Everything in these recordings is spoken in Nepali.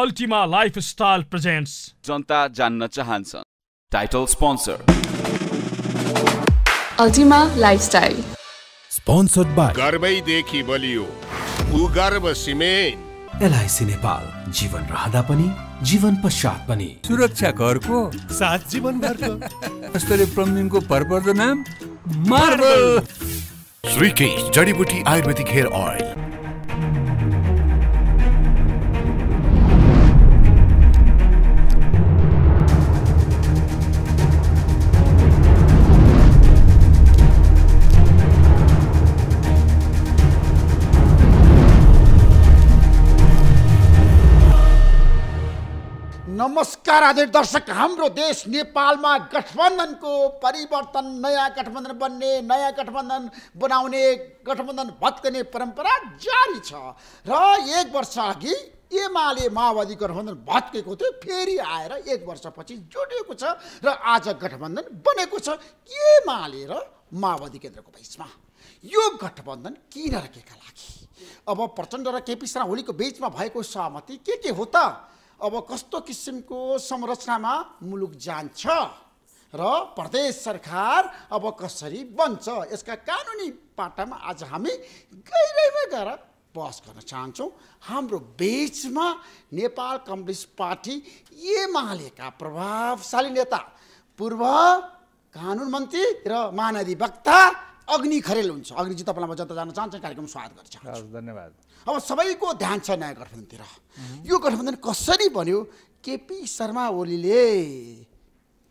अल्टिमा लाइफस्टाइल प्रेजेन्ट्स जनता जान्न चाहन्छ title sponsor Ultima lifestyle sponsored by गर्वैदेखि बलियो गर्व सिमेन्ट एलआइसी नेपाल जीवन रहँदा पनि जीवन पश्चात पनि सुरक्षा घरको साथ जीवन घरको स्तरीय भरपर्दो नाम मार्बल श्रीकेश जडीबुटी आयुर्वेदिक हेयर अयल नमस्कार आदरणीय दर्शक हाम्रो देश नेपालमा गठबन्धनको परिवर्तन नयाँ गठबन्धन बन्ने नयाँ गठबन्धन बनाउने गठबन्धन भत्कने परम्परा जारी छ र एक वर्ष अघि एमाले माओवादी गठबन्धन भत्केको थियो फेरि आएर एक वर्षपछि जोडिएको छ र आज गठबन्धन बनेको छ एमाले र माओवादी केन्द्रको बिचमा यो गठबन्धन किन राखेका लागि अब प्रचण्ड र केपी शर्मा ओलीको बिचमा भएको सहमति के के हो त अब कस्तो किसिमको संरचनामा मुलुक जान्छ र प्रदेश सरकार अब कसरी बन्छ यसका कानुनी पाटामा आज हामी गहिरैमा गएर बहस गर्न चाहन्छौँ हाम्रो बिचमा नेपाल कम्युनिस्ट पार्टी एमालेका प्रभावशाली नेता पूर्व कानुन मन्त्री र महानधिवक्ता अग्नि खरेल हुन्छ अग्निजी तपाईँलाई म जता जान चाहन्छु कार्यक्रम स्वागत गर्छ धन्यवाद अब सबैको ध्यान छ नयाँ गठबन्धनतिर यो गठबन्धन कसरी बन्यो केपी शर्मा ओलीले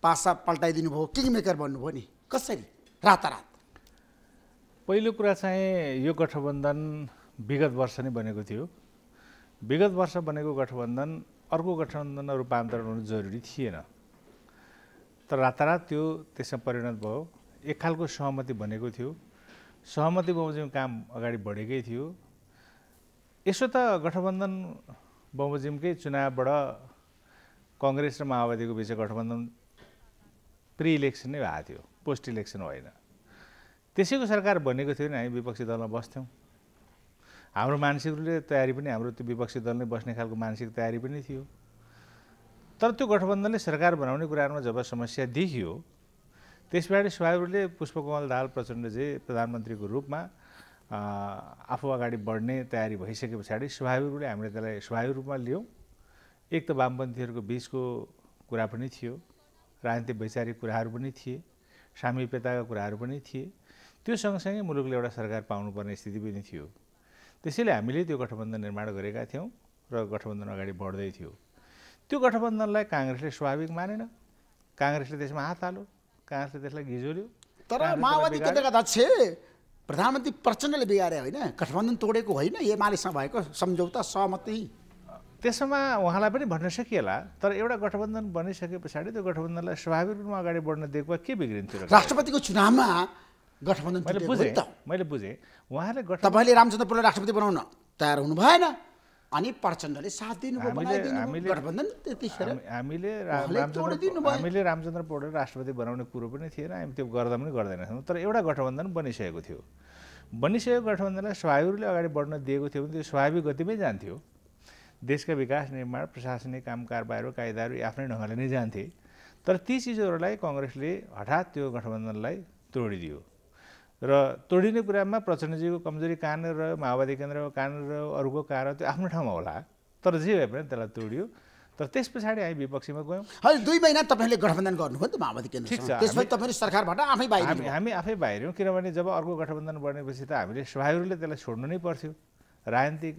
पासा पल्टाइदिनु भयो मेकर भन्नुभयो नि कसरी रातारात पहिलो कुरा चाहिँ यो गठबन्धन विगत वर्ष नै बनेको थियो विगत वर्ष बनेको गठबन्धन अर्को गठबन्धनमा रूपान्तरण हुनु जरुरी थिएन तर रातारात त्यो त्यसमा परिणत भयो एक खालको सहमति बनेको थियो सहमति बमोजिम काम अगाडि बढेकै थियो यसो त गठबन्धन बमोजिमकै चुनावबाट कङ्ग्रेस र माओवादीको बिच गठबन्धन प्रि इलेक्सन नै भएको थियो पोस्ट इलेक्सन होइन त्यसैको सरकार बनेको थियो नि हामी विपक्षी दलमा बस्थ्यौँ हाम्रो मानसिकले तयारी पनि हाम्रो त्यो विपक्षी दल नै बस्ने खालको मानसिक तयारी पनि थियो तर त्यो गठबन्धनले सरकार बनाउने कुराहरूमा जब समस्या देखियो त्यस पछाडि स्वाभाविकले पुष्पकमल दाहाल प्रचण्डजी प्रधानमन्त्रीको रूपमा आफू अगाडि बढ्ने तयारी भइसके पछाडि स्वाभाविक रूपले हामीले त्यसलाई स्वाभाविक रूपमा लियौँ एक त वामपन्थीहरूको बिचको कुरा पनि थियो राजनीतिक वैचारिक कुराहरू पनि थिए सामिप्यताका कुराहरू पनि थिए त्यो सँगसँगै मुलुकले एउटा सरकार पाउनुपर्ने स्थिति पनि थियो त्यसैले हामीले त्यो गठबन्धन निर्माण गरेका थियौँ र गठबन्धन अगाडि बढ्दै थियो त्यो गठबन्धनलाई काङ्ग्रेसले स्वाभाविक मानेन काङ्ग्रेसले त्यसमा हात हाल्यो काङ्ग्रेसले त्यसलाई घिजोल्यो तर माओवादी अध्यक्ष प्रधानमन्त्री प्रचण्डले बिगारे होइन गठबन्धन तोडेको होइन एमालेसँग भएको सम्झौता सहमति त्यसमा उहाँलाई पनि भन्न सकिएला तर एउटा गठबन्धन बनिसके पछाडि त्यो गठबन्धनलाई स्वाभाविक रूपमा अगाडि बढ्न दिएको के बिग्रिन्थ्यो राष्ट्रपतिको चुनावमा गठबन्धन मैले बुझेँ मैले बुझेँ उहाँले तपाईँले रामचन्द्र पुरलाई राष्ट्रपति बनाउन तयार हुनु भएन अनि प्रचण्डले साथ दिनुभयो हामीले रामचन्द्र पौडेल राष्ट्रपति बनाउने कुरो पनि थिएन हामी त्यो गर्दा पनि गर्दैनथ्यौँ तर एउटा गठबन्धन बनिसकेको थियो बनिसकेको गठबन्धनलाई स्वाभाविक अगाडि बढ्न दिएको थियो भने त्यो स्वाभाविक गतिमै जान्थ्यो देशका विकास निर्माण प्रशासनिक काम कारबारहरू कायदाहरू आफ्नै ढङ्गले नै जान्थे तर ती चिजहरूलाई कङ्ग्रेसले हठात त्यो गठबन्धनलाई तोडिदियो र तोडिने कुरामा प्रचण्डजीको कमजोरी कहाँनिर रह्यो माओवादी केन्द्रको कहाँनिर रह्यो अरूको कहाँ त्यो आफ्नो ठाउँमा होला तर जे भए पनि त्यसलाई तोडियो तर त्यस पछाडि हामी विपक्षीमा गयौँ है दुई महिना तपाईँले गठबन्धन गर्नुभयो नि त माओवादी केन्द्र त्यसपछि तपाईँले सरकारबाट आफै बाहिर हामी आफै बाहिर्यौँ किनभने जब अर्को गठबन्धन बनेपछि त हामीले स्वाभाविकले त्यसलाई छोड्नु नै पर्थ्यो राजनीतिक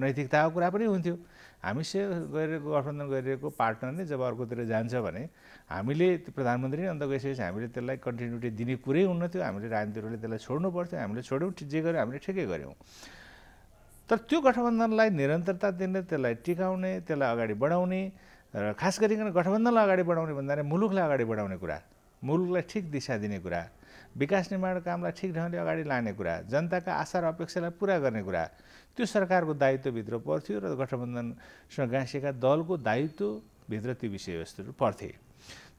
नैतिकताको कुरा पनि हुन्थ्यो हामीसँग गरिरहेको गठबन्धन गरिरहेको पार्टनर नै जब अर्कोतिर जान्छ भने हामीले प्रधानमन्त्री नै अन्त गइसकेपछि हामीले त्यसलाई कन्टिन्युटी दिने कुरै हुन्न थियो हामीले राजनीतिहरूले त्यसलाई छोड्नु पर्थ्यो हामीले छोड्यौँ जे गऱ्यौँ हामीले ठिकै गऱ्यौँ तर त्यो गठबन्धनलाई निरन्तरता दिने त्यसलाई टिकाउने त्यसलाई अगाडि बढाउने र खास गरिकन गठबन्धनलाई अगाडि बढाउने भन्दा मुलुकलाई अगाडि बढाउने कुरा मुलुकलाई ठिक दिशा दिने कुरा विकास निर्माण कामलाई ठिक ढङ्गले अगाडि लाने कुरा जनताका आशा र अपेक्षालाई पुरा गर्ने कुरा त्यो सरकारको दायित्वभित्र पर्थ्यो र गठबन्धनसँग गाँसिएका दलको दायित्वभित्र ती विषयवस्तुहरू पर्थे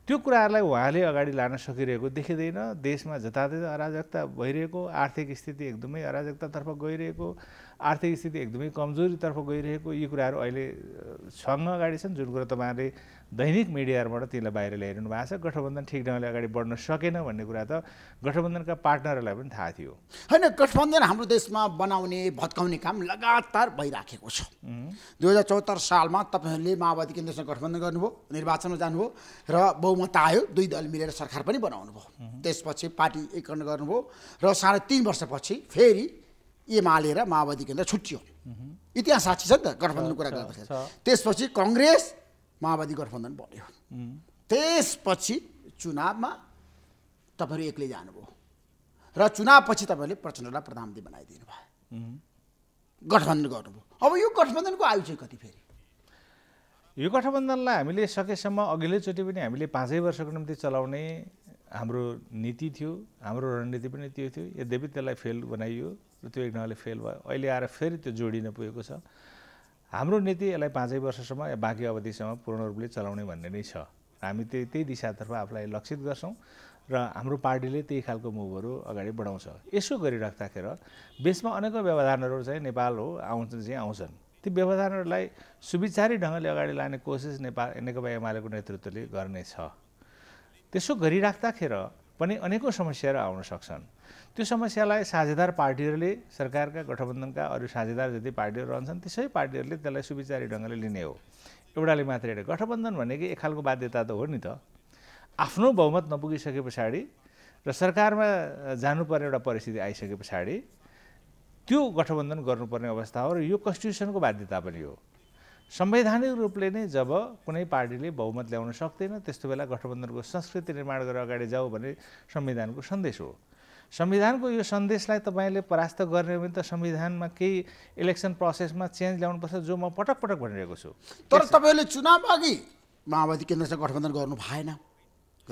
त्यो कुराहरूलाई उहाँले अगाडि लान सकिरहेको देखिँदैन देशमा जताततै अराजकता भइरहेको आर्थिक स्थिति एकदमै अराजकतातर्फ गइरहेको आर्थिक स्थिति एकदमै कमजोरीतर्फ गइरहेको यी कुराहरू अहिले सँग अगाडि छन् जुन कुरा तपाईँहरूले दैनिक मिडियाहरूबाट त्यसलाई बाहिर ल्याइरहनु भएको छ गठबन्धन ठिक ढङ्गले अगाडि बढ्न सकेन भन्ने कुरा त गठबन्धनका पार्टनरहरूलाई पनि थाहा थियो होइन गठबन्धन हाम्रो देशमा बनाउने भत्काउने काम लगातार भइराखेको छ दुई हजार चौहत्तर सालमा तपाईँहरूले माओवादी केन्द्रसँग गठबन्धन गर्नुभयो निर्वाचनमा जानुभयो र बहुमत आयो दुई दल मिलेर सरकार पनि बनाउनु भयो त्यसपछि पार्टी एकीकरण गर्नुभयो र साढे तिन वर्षपछि फेरि एमाले र माओवादी केन्द्र छुट्यो इतिहास साक्षी छ नि त गठबन्धनको कुरा गर्दाखेरि त्यसपछि कङ्ग्रेस माओवादी गठबन्धन बन्यो त्यसपछि चुनावमा तपाईँहरू एक्लै जानुभयो र चुनावपछि तपाईँहरूले प्रचण्डलाई प्रधानमन्त्री बनाइदिनु भयो गठबन्धन गर्नुभयो अब यो गठबन्धनको आयु चाहिँ कति फेरि यो गठबन्धनलाई हामीले सकेसम्म अघिल्लोचोटि पनि हामीले पाँचै वर्षको निम्ति चलाउने हाम्रो नीति थियो हाम्रो रणनीति पनि त्यो थियो यद्यपि त्यसलाई फेल बनाइयो र त्यो एक ढङ्गले फेल भयो अहिले आएर फेरि त्यो जोडिन पुगेको छ हाम्रो नीति यसलाई पाँचै वर्षसम्म या बाँकी अवधिसम्म पूर्ण रूपले चलाउने भन्ने नै छ हामी त्यही त्यही दिशातर्फ आफूलाई लक्षित गर्छौँ र हाम्रो पार्टीले त्यही खालको मुभहरू अगाडि बढाउँछ यसो गरिराख्दाखेरि बेसमा अनेकौँ व्यवधानहरू चाहिँ नेपाल हो आउँछन् चाहिँ आउँछन् ती व्यवधानहरूलाई सुविचारी ढङ्गले अगाडि लाने कोसिस नेपाल नेकपा एमालेको नेतृत्वले गर्नेछ त्यसो गरिराख्दाखेर पनि अनेकौँ समस्याहरू आउन सक्छन् त्यो समस्यालाई साझेदार पार्टीहरूले सरकारका गठबन्धनका अरू साझेदार जति पार्टीहरू रहन्छन् त्यसै पार्टीहरूले त्यसलाई सुविचारी ढङ्गले लिने हो एउटाले मात्र हेरेर गठबन्धन भनेको एक खालको बाध्यता त हो नि त आफ्नो बहुमत नपुगिसके पछाडि र सरकारमा जानुपर्ने एउटा परिस्थिति आइसके पछाडि त्यो गठबन्धन गर्नुपर्ने अवस्था हो र यो कन्स्टिट्युसनको बाध्यता पनि हो संवैधानिक रूपले नै जब कुनै पार्टीले बहुमत ल्याउन सक्दैन त्यस्तो बेला गठबन्धनको संस्कृति निर्माण गरेर अगाडि जाऊ भने संविधानको सन्देश हो संविधानको यो सन्देशलाई तपाईँले परास्त गर्ने हो भने त संविधानमा केही इलेक्सन प्रोसेसमा चेन्ज ल्याउनुपर्छ जो म पटक पटक भनिरहेको छु तर तपाईँहरूले चुनाव अघि माओवादी केन्द्रसँग गठबन्धन गर्नु भएन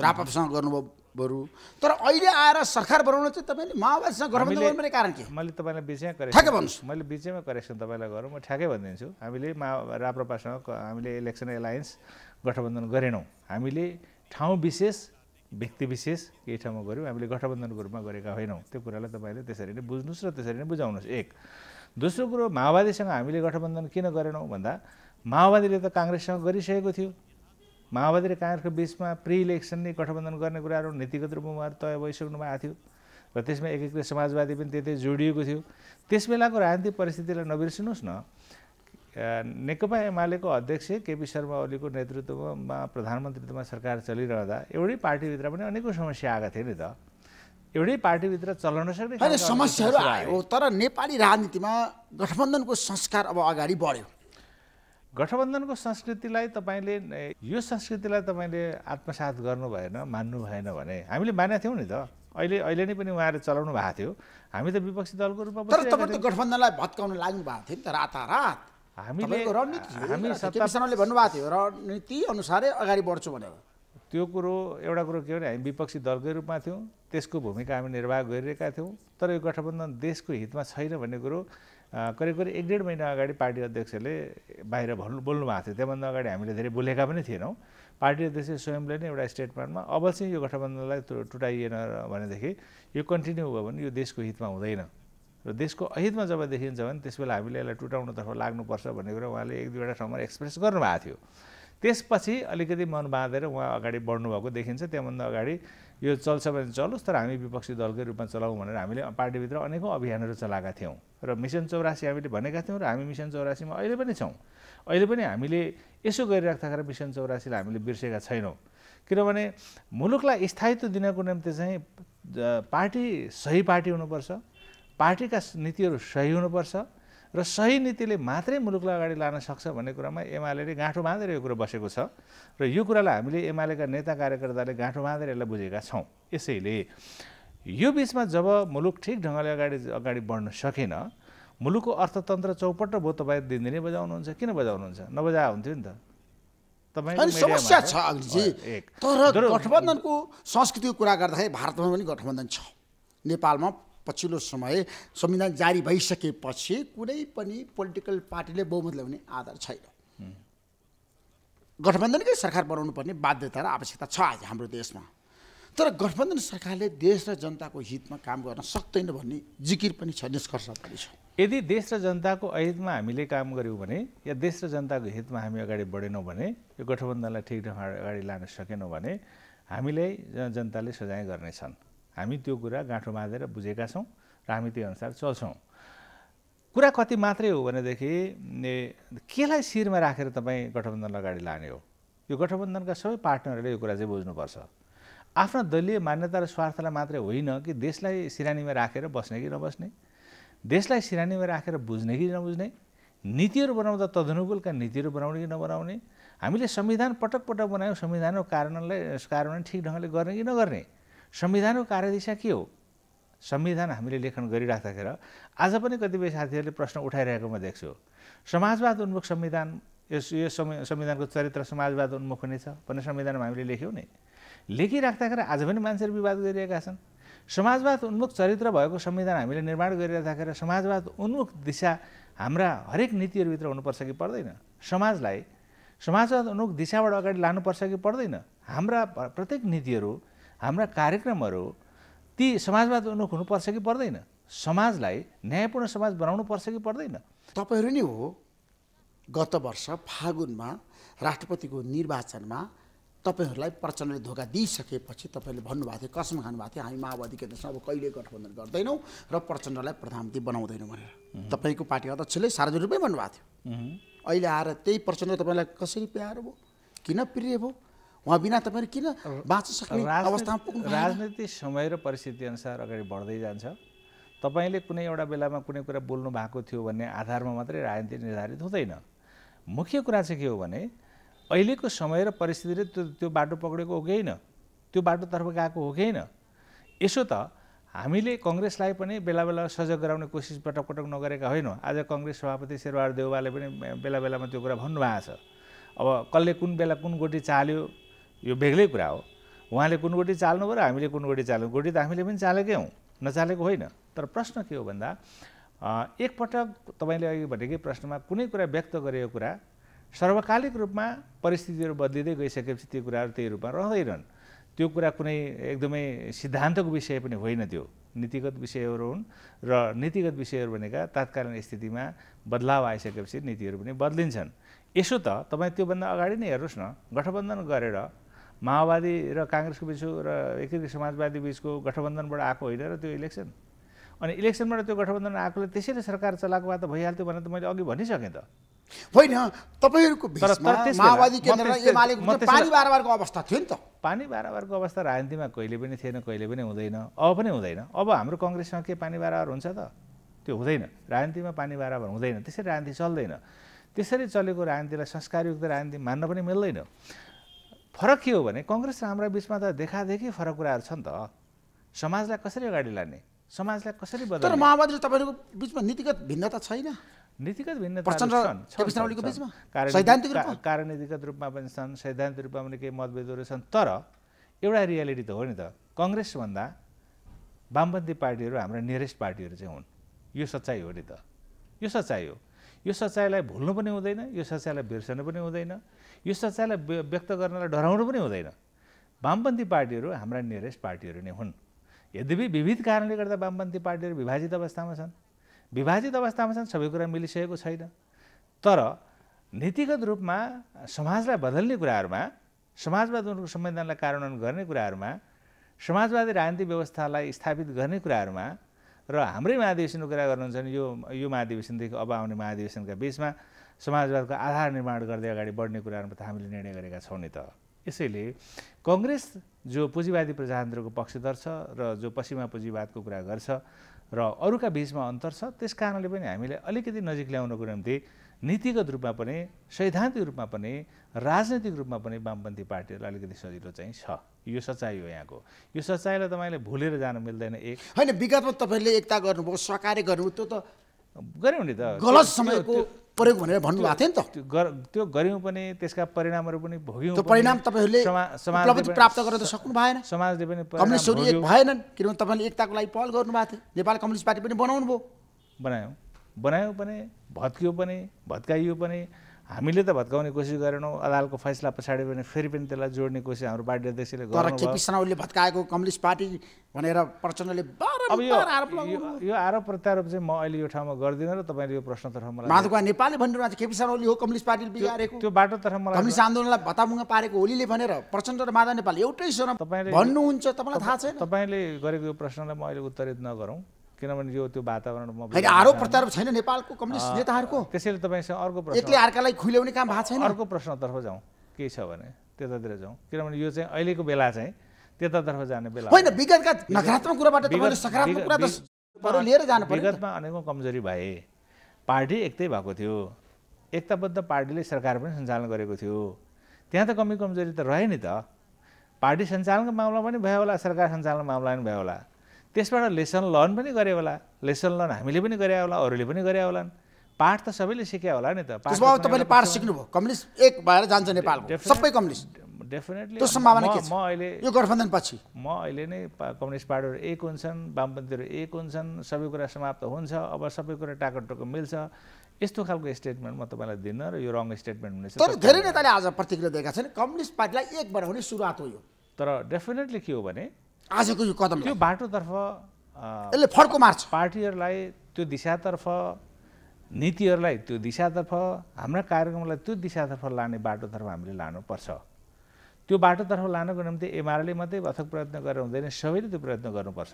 रापासँग गर्नुभयो बरु तर अहिले आएर सरकार बनाउन चाहिँ तपाईँले माओवादीसँग गठबन्धन गर्नुपर्ने कारण के मैले तपाईँलाई बिचमै करेक्सन ठ्याक्कै भन्नुहोस् मैले बिचमै करेक्सन तपाईँलाई गरौँ म ठ्याक्कै भनिदिन्छु हामीले मा राप्रपासँग हामीले इलेक्सन एलायन्स गठबन्धन गरेनौँ हामीले ठाउँ विशेष व्यक्ति विशेष केही ठाउँमा गऱ्यौँ हामीले गठबन्धनको रूपमा गरेका होइनौँ त्यो कुरालाई तपाईँले त्यसरी नै बुझ्नुहोस् र त्यसरी नै बुझाउनुहोस् एक दोस्रो कुरो माओवादीसँग हामीले गठबन्धन किन गरेनौँ भन्दा माओवादीले त काङ्ग्रेससँग गरिसकेको थियो माओवादी र काङ्ग्रेसको बिचमा प्रि इलेक्सन नै गठबन्धन गर्ने कुराहरू नीतिगत रूपमा उहाँहरू तय भइसक्नु भएको थियो र त्यसमा एकीकृत समाजवादी पनि त्यतै जोडिएको थियो त्यस बेलाको राजनीतिक परिस्थितिलाई नबिर्सिनुहोस् न नेकपा एमालेको अध्यक्ष केपी शर्मा ओलीको नेतृत्वमा प्रधानमन्त्रीत्वमा सरकार चलिरहँदा एउटै पार्टीभित्र पनि अनेकौँ समस्या आएका थिए नि त एउटै पार्टीभित्र चलाउन सक्ने समस्याहरू आयो तर नेपाली राजनीतिमा गठबन्धनको संस्कार अब अगाडि बढ्यो गठबन्धनको संस्कृतिलाई तपाईँले यो संस्कृतिलाई तपाईँले आत्मसात गर्नु भएन मान्नु भएन भने हामीले मानेका थियौँ नि त अहिले अहिले नै पनि उहाँहरू चलाउनु भएको थियो हामी त विपक्षी दलको रूपमा तर तपाईँ त गठबन्धनलाई भत्काउन लाग्नु भएको थियो नि त रातारात हामीले हामी सत्ताले भन्नुभएको थियो रणनीति अनुसारै अगाडि बढ्छु भनेर त्यो कुरो एउटा कुरो के भने हामी विपक्षी दलकै रूपमा थियौँ त्यसको भूमिका हामी निर्वाह गरिरहेका थियौँ तर यो गठबन्धन देशको हितमा छैन भन्ने कुरो करिब करिब एक डेढ महिना अगाडि पार्टी अध्यक्षले बाहिर भन्नु बोल्नु भएको थियो त्योभन्दा अगाडि हामीले धेरै बोलेका पनि थिएनौँ पार्टी अध्यक्ष स्वयंले नै एउटा स्टेटमेन्टमा अब चाहिँ यो गठबन्धनलाई टुटाइएन भनेदेखि यो कन्टिन्यू भयो भने यो देशको हितमा हुँदैन र देशको अहितमा जब देखिन्छ भने त्यसबेला हामीले यसलाई टुटाउनुतर्फ लाग्नुपर्छ भन्ने कुरा उहाँले एक दुईवटा ठाउँमा एक्सप्रेस गर्नुभएको थियो त्यसपछि अलिकति मन बाँधेर उहाँ अगाडि बढ्नुभएको देखिन्छ त्योभन्दा अगाडि यो चल्छ भने चलोस् तर हामी विपक्षी दलकै रूपमा चलाउँ भनेर हामीले पार्टीभित्र अनेकौँ अभियानहरू चलाएका थियौँ र मिसन चौरासी हामीले भनेका थियौँ र हामी मिसन चौरासीमा अहिले पनि छौँ अहिले पनि हामीले यसो गरिराख्दाखेरि मिसन चौरासीलाई हामीले बिर्सेका छैनौँ किनभने मुलुकलाई स्थायित्व दिनको निम्ति चाहिँ पार्टी सही पार्टी हुनुपर्छ पार्टीका नीतिहरू सही हुनुपर्छ र सही नीतिले मात्रै मुलुकलाई अगाडि लान सक्छ भन्ने कुरामा एमाले गाँठो बाँधेर यो कुरा बसेको छ र यो कुरालाई हामीले एमालेका नेता कार्यकर्ताले गाँठो बाँधेर यसलाई बुझेका छौँ यसैले यो बिचमा जब मुलुक ठिक ढङ्गले अगाडि अगाडि बढ्न सकेन मुलुकको अर्थतन्त्र चौपट भयो तपाईँ दिनदिनै बजाउनुहुन्छ किन बजाउनुहुन्छ नबजा हुन्थ्यो नि त समस्या छ तर गठबन्धनको संस्कृतिको कुरा गर्दाखेरि भारतमा पनि गठबन्धन छ नेपालमा पछिल्लो समय संविधान जारी भइसकेपछि कुनै पनि पोलिटिकल पार्टीले बहुमत ल्याउने आधार छैन गठबन्धनकै सरकार बनाउनु पर्ने बाध्यता र आवश्यकता छ आज हाम्रो देशमा तर गठबन्धन सरकारले देश र जनताको हितमा काम गर्न सक्दैन भन्ने जिकिर पनि छ निष्कर्ष पनि छ यदि देश र जनताको हितमा हामीले काम गऱ्यौँ भने या देश र जनताको हितमा हामी अगाडि बढेनौँ भने यो गठबन्धनलाई ठिक ठाउँमा अगाडि लान सकेनौँ भने हामीलाई जनताले सजाय गर्नेछन् हामी त्यो कुरा गाँठो बाँधेर बुझेका छौँ र हामी त्यही अनुसार चल्छौँ कुरा कति मात्रै हो भनेदेखि केलाई शिरमा राखेर तपाईँ गठबन्धन अगाडि लाने हो यो गठबन्धनका सबै पार्टनरहरूले यो कुरा चाहिँ बुझ्नुपर्छ आफ्नो दलीय मान्यता र स्वार्थलाई मात्रै होइन कि देशलाई सिरानीमा राखेर बस्ने कि नबस्ने देशलाई सिरानीमा राखेर बुझ्ने कि नबुझ्ने नीतिहरू बनाउँदा तदनुकूलका नीतिहरू बनाउने कि नबनाउने हामीले संविधान पटक पटक बनायौँ संविधानको कारणलाई कारण ठिक ढङ्गले गर्ने कि नगर्ने संविधानको कार्यदिशा के हो संविधान हामीले लेखन गरिराख्दाखेर आज पनि कतिपय साथीहरूले प्रश्न उठाइरहेको म देख्छु समाजवाद उन्मुख संविधान यस यो संविधानको चरित्र समाजवाद उन्मुख हुनेछ भन्ने संविधानमा हामीले लेख्यौँ नि लेखिराख्दाखेरि आज पनि मान्छेहरू विवाद गरिरहेका छन् समाजवाद उन्मुख चरित्र भएको संविधान हामीले निर्माण गरिराख्दाखेरि समाजवाद उन्मुख दिशा हाम्रा हरेक नीतिहरूभित्र हुनुपर्छ कि पर्दैन समाजलाई समाजवाद उन्मुख दिशाबाट अगाडि लानुपर्छ कि पर्दैन हाम्रा प्रत्येक नीतिहरू हाम्रा कार्यक्रमहरू ती समाजवाद उन्मुख हुनुपर्छ कि पर्दैन समाजलाई न्यायपूर्ण समाज बनाउनु पर्छ कि पर्दैन तपाईँहरू नै हो गत वर्ष फागुनमा राष्ट्रपतिको निर्वाचनमा तपाईँहरूलाई प्रचण्डले धोका दिइसकेपछि तपाईँले भन्नुभएको थियो कसम खानुभएको थियो हामी माओवादी केन्द्रसँग अब कहिले गठबन्धन गर्दैनौँ र प्रचण्डलाई प्रधानमन्त्री बनाउँदैनौँ भनेर तपाईँको पार्टी अध्यक्षले सार्वजनिक रूपमै भन्नुभएको थियो अहिले आएर त्यही प्रचण्ड तपाईँलाई कसरी प्यारो भयो किन प्रिय भयो उहाँ बिना तपाईँहरू किन बाँच्न सक्ने अवस्थामा पुग्नु राजनीति समय र परिस्थितिअनुसार अगाडि बढ्दै जान्छ तपाईँले कुनै एउटा बेलामा कुनै कुरा बोल्नु भएको थियो भन्ने आधारमा मात्रै राजनीति निर्धारित हुँदैन मुख्य कुरा चाहिँ के हो भने अहिलेको समय र परिस्थितिले त्यो त्यो बाटो पक्रेको हो कि होइन त्यो बाटोतर्फ गएको हो कि होइन यसो त हामीले कङ्ग्रेसलाई पनि बेला बेला सजग गराउने कोसिस पटक पटक नगरेका होइनौँ आज कङ्ग्रेस सभापति शेरबहादुर देउवाले पनि बेला बेलामा त्यो कुरा भन्नुभएको छ अब कसले कुन बेला कुन गोटी चाल्यो यो बेग्लै कुरा हो उहाँले कुनगोटी चाल्नु र हामीले कुनगोटी चाल्नु गोटी त हामीले पनि चालेकै हौँ नचालेको होइन तर प्रश्न के हो भन्दा एकपटक तपाईँले अघि भनेकै प्रश्नमा कुनै कुरा व्यक्त गरेको कुरा सर्वकालिक रूपमा परिस्थितिहरू बद्लिँदै गइसकेपछि त्यो कुराहरू त्यही रूपमा रहँदैनन् त्यो कुरा कुनै एकदमै सिद्धान्तको विषय पनि होइन त्यो नीतिगत विषयहरू हुन् र नीतिगत विषयहरू भनेका तात्कालीन स्थितिमा बदलाव आइसकेपछि नीतिहरू पनि बद्लिन्छन् यसो त तपाईँ त्योभन्दा अगाडि नै हेर्नुहोस् न गठबन्धन गरेर माओवादी र काङ्ग्रेसको बिचको र एकीकृत समाजवादी बिचको गठबन्धनबाट आएको होइन र त्यो इलेक्सन अनि इलेक्सनबाट त्यो गठबन्धन आएकोले त्यसैले सरकार चलाएको भए त भइहाल्थ्यो भनेर त मैले अघि भनिसकेँ त होइन तपाईँहरूको अवस्था थियो नि त पानी बाराबारको अवस्था राजनीतिमा कहिले पनि थिएन कहिले पनि हुँदैन अब पनि हुँदैन अब हाम्रो कङ्ग्रेससँग के पानी बाराबार हुन्छ त त्यो हुँदैन राजनीतिमा पानी बाराबार हुँदैन त्यसरी राजनीति चल्दैन त्यसरी चलेको राजनीतिलाई संस्कारयुक्त राजनीति मान्न पनि मिल्दैन फरक के हो भने कङ्ग्रेस र हाम्रा बिचमा त देखादेखि फरक कुराहरू छन् त समाजलाई कसरी अगाडि लाने समाजलाई कसरी बदल्ने तर माओवादी तपाईँहरूको बिचमा नीतिगत भिन्नता छैन नीतिगत भिन्नता कार्यनीतिगत रूपमा पनि छन् सैद्धान्तिक रूपमा पनि केही मतभेदहरू छन् तर एउटा रियालिटी त हो नि त कङ्ग्रेसभन्दा वामपन्थी पार्टीहरू हाम्रा नियरेस्ट पार्टीहरू चाहिँ हुन् यो सच्चाइ हो नि त यो सच्चाइ हो यो सच्चाइलाई भुल्नु पनि हुँदैन यो सच्चाइलाई बिर्सनु पनि हुँदैन यो सच्चाइलाई व्यक्त गर्नलाई डराउनु पनि हुँदैन वामपन्थी पार्टीहरू हाम्रा नियरेस्ट पार्टीहरू नै हुन् यद्यपि विविध कारणले गर्दा वामपन्थी पार्टीहरू विभाजित अवस्थामा छन् विभाजित अवस्थामा छन् सबै कुरा मिलिसकेको छैन तर नीतिगत रूपमा समाजलाई बदल्ने कुराहरूमा समाजवाद उनीहरूको संविधानलाई कार्यान्वयन गर्ने कुराहरूमा समाजवादी राजनीतिक व्यवस्थालाई स्थापित गर्ने कुराहरूमा र हाम्रै महाधिवेशनको कुरा गर्नुहुन्छ भने यो यो महाधिवेशनदेखि अब आउने महाधिवेशनका बिचमा समाजवादको आधार निर्माण गर्दै अगाडि बढ्ने कुराहरूमा त हामीले निर्णय गरेका छौँ नि त यसैले कङ्ग्रेस जो पुँजीवादी प्रजातन्त्रको पक्षधर छ र जो पश्चिमा पुँजीवादको कुरा गर्छ र अरूका बिचमा अन्तर छ त्यस कारणले पनि हामीले अलिकति नजिक ल्याउनको निम्ति नीतिगत रूपमा पनि सैद्धान्तिक रूपमा पनि राजनैतिक रूपमा पनि वामपन्थी पार्टीहरू अलिकति सजिलो चाहिँ छ यो सच्चाइ हो यहाँको यो सच्चाइलाई तपाईँले भुलेर जानु मिल्दैन एक होइन विगतमा तपाईँले एकता गर्नुभयो सहकार्य गर्नुभयो त्यो त गऱ्यौँ नि त गलत समयको परेको भनेर भन्नुभएको थियो नि त त्यो गऱ्यौँ पनि त्यसका परिणामहरू पनि भोग्यौँ त्यो परिणाम तपाईँहरूले उपलब्धि प्राप्त गर्न त सक्नु भएन समाजले पनि कम्युनिस्टहरू एक भएनन् किनभने तपाईँले एकताको लागि पहल गर्नुभएको थियो नेपाल कम्युनिस्ट पार्टी पनि बनाउनु भयो बनायौँ बनायौँ पनि भत्कियो पनि भत्काइयो पनि हामीले त भत्काउने कोसिस गरेनौँ अदालतको फैसला पछाडि पनि फेरि पनि त्यसलाई जोड्ने कोसिस हाम्रो पार्टी अध्यक्षले केपी भत्काएको कम्युनिस्ट पार्टी भनेर प्रचण्डले अब यो यो आरोप प्रत्यारोप चाहिँ म अहिले यो ठाउँमा गर्दिनँ र तपाईँले यो प्रश्नतर्फ मलाई माधुका नेपालले भनिरहनु केपी ओली हो कम्युनिस्ट पार्टीले बिगारेको त्यो बाटोतर्फ मलाई कम्युनिस्ट आन्दोलनलाई भतामुङ्गा पारेको होलीले भनेर प्रचण्ड र माधव नेपाल एउटै स्वरमा तपाईँले भन्नुहुन्छ तपाईँलाई थाहा छैन तपाईँले गरेको यो प्रश्नलाई म अहिले उत्तरित नगरौँ किनभने यो त्यो वातावरणमा आरोप प्रचार छैन नेपालको कम्युनिस्ट नेताहरूको त्यसैले तपाईँसँग अर्को प्रश्न एकले अर्कालाई खुल्याउने काम भएको छैन अर्को प्रश्नतर्फ जाउँ के छ भने त्यतातिर जाउँ किनभने यो चाहिँ अहिलेको बेला चाहिँ त्यतातर्फ जाने बेला होइन विगतका नकारात्मक कुराबाट सकारात्मक कुरा त लिएर जानु विगतमा अनेकौँ कमजोरी भए पार्टी एकतै भएको थियो एकताबद्ध पार्टीले सरकार पनि सञ्चालन गरेको थियो त्यहाँ त कमी कमजोरी त रह्यो नि त पार्टी सञ्चालनको मामला पनि भयो होला सरकार सञ्चालनको मामला पनि भयो होला त्यसबाट लेसन लर्न पनि गरे होला लेसन लर्न हामीले पनि गरे होला अरूले पनि गरे होला पाठ त सबैले सिक्या होला नि त तपाईँले पाठ सिक्नुभयो कम्युनिस्ट एक भएर जान्छ नेपाल सबै कम्युनिस्ट डेफिनेटली म अहिले यो गठबन्धन म अहिले नै कम्युनिस्ट पार्टीहरू एक हुन्छन् वामपन्थीहरू एक हुन्छन् सबै कुरा समाप्त हुन्छ अब सबै कुरा टोको मिल्छ यस्तो खालको स्टेटमेन्ट म तपाईँलाई दिन र यो रङ स्टेटमेन्ट हुनेछ तर धेरै नेताले आज प्रतिक्रिया दिएका छन् कम्युनिस्ट पार्टीलाई एक बनाउने सुरुवात हो यो तर डेफिनेटली के हो भने आजको यो कदम त्यो बाटोतर्फ यसले फड्को मार्छ पार्टीहरूलाई त्यो दिशातर्फ नीतिहरूलाई त्यो दिशातर्फ हाम्रा कार्यक्रमलाई त्यो दिशातर्फ लाने बाटोतर्फ हामीले लानुपर्छ त्यो बाटोतर्फ लानको निम्ति एमआरले मात्रै अथक प्रयत्न गरेर हुँदैन सबैले त्यो प्रयत्न गर्नुपर्छ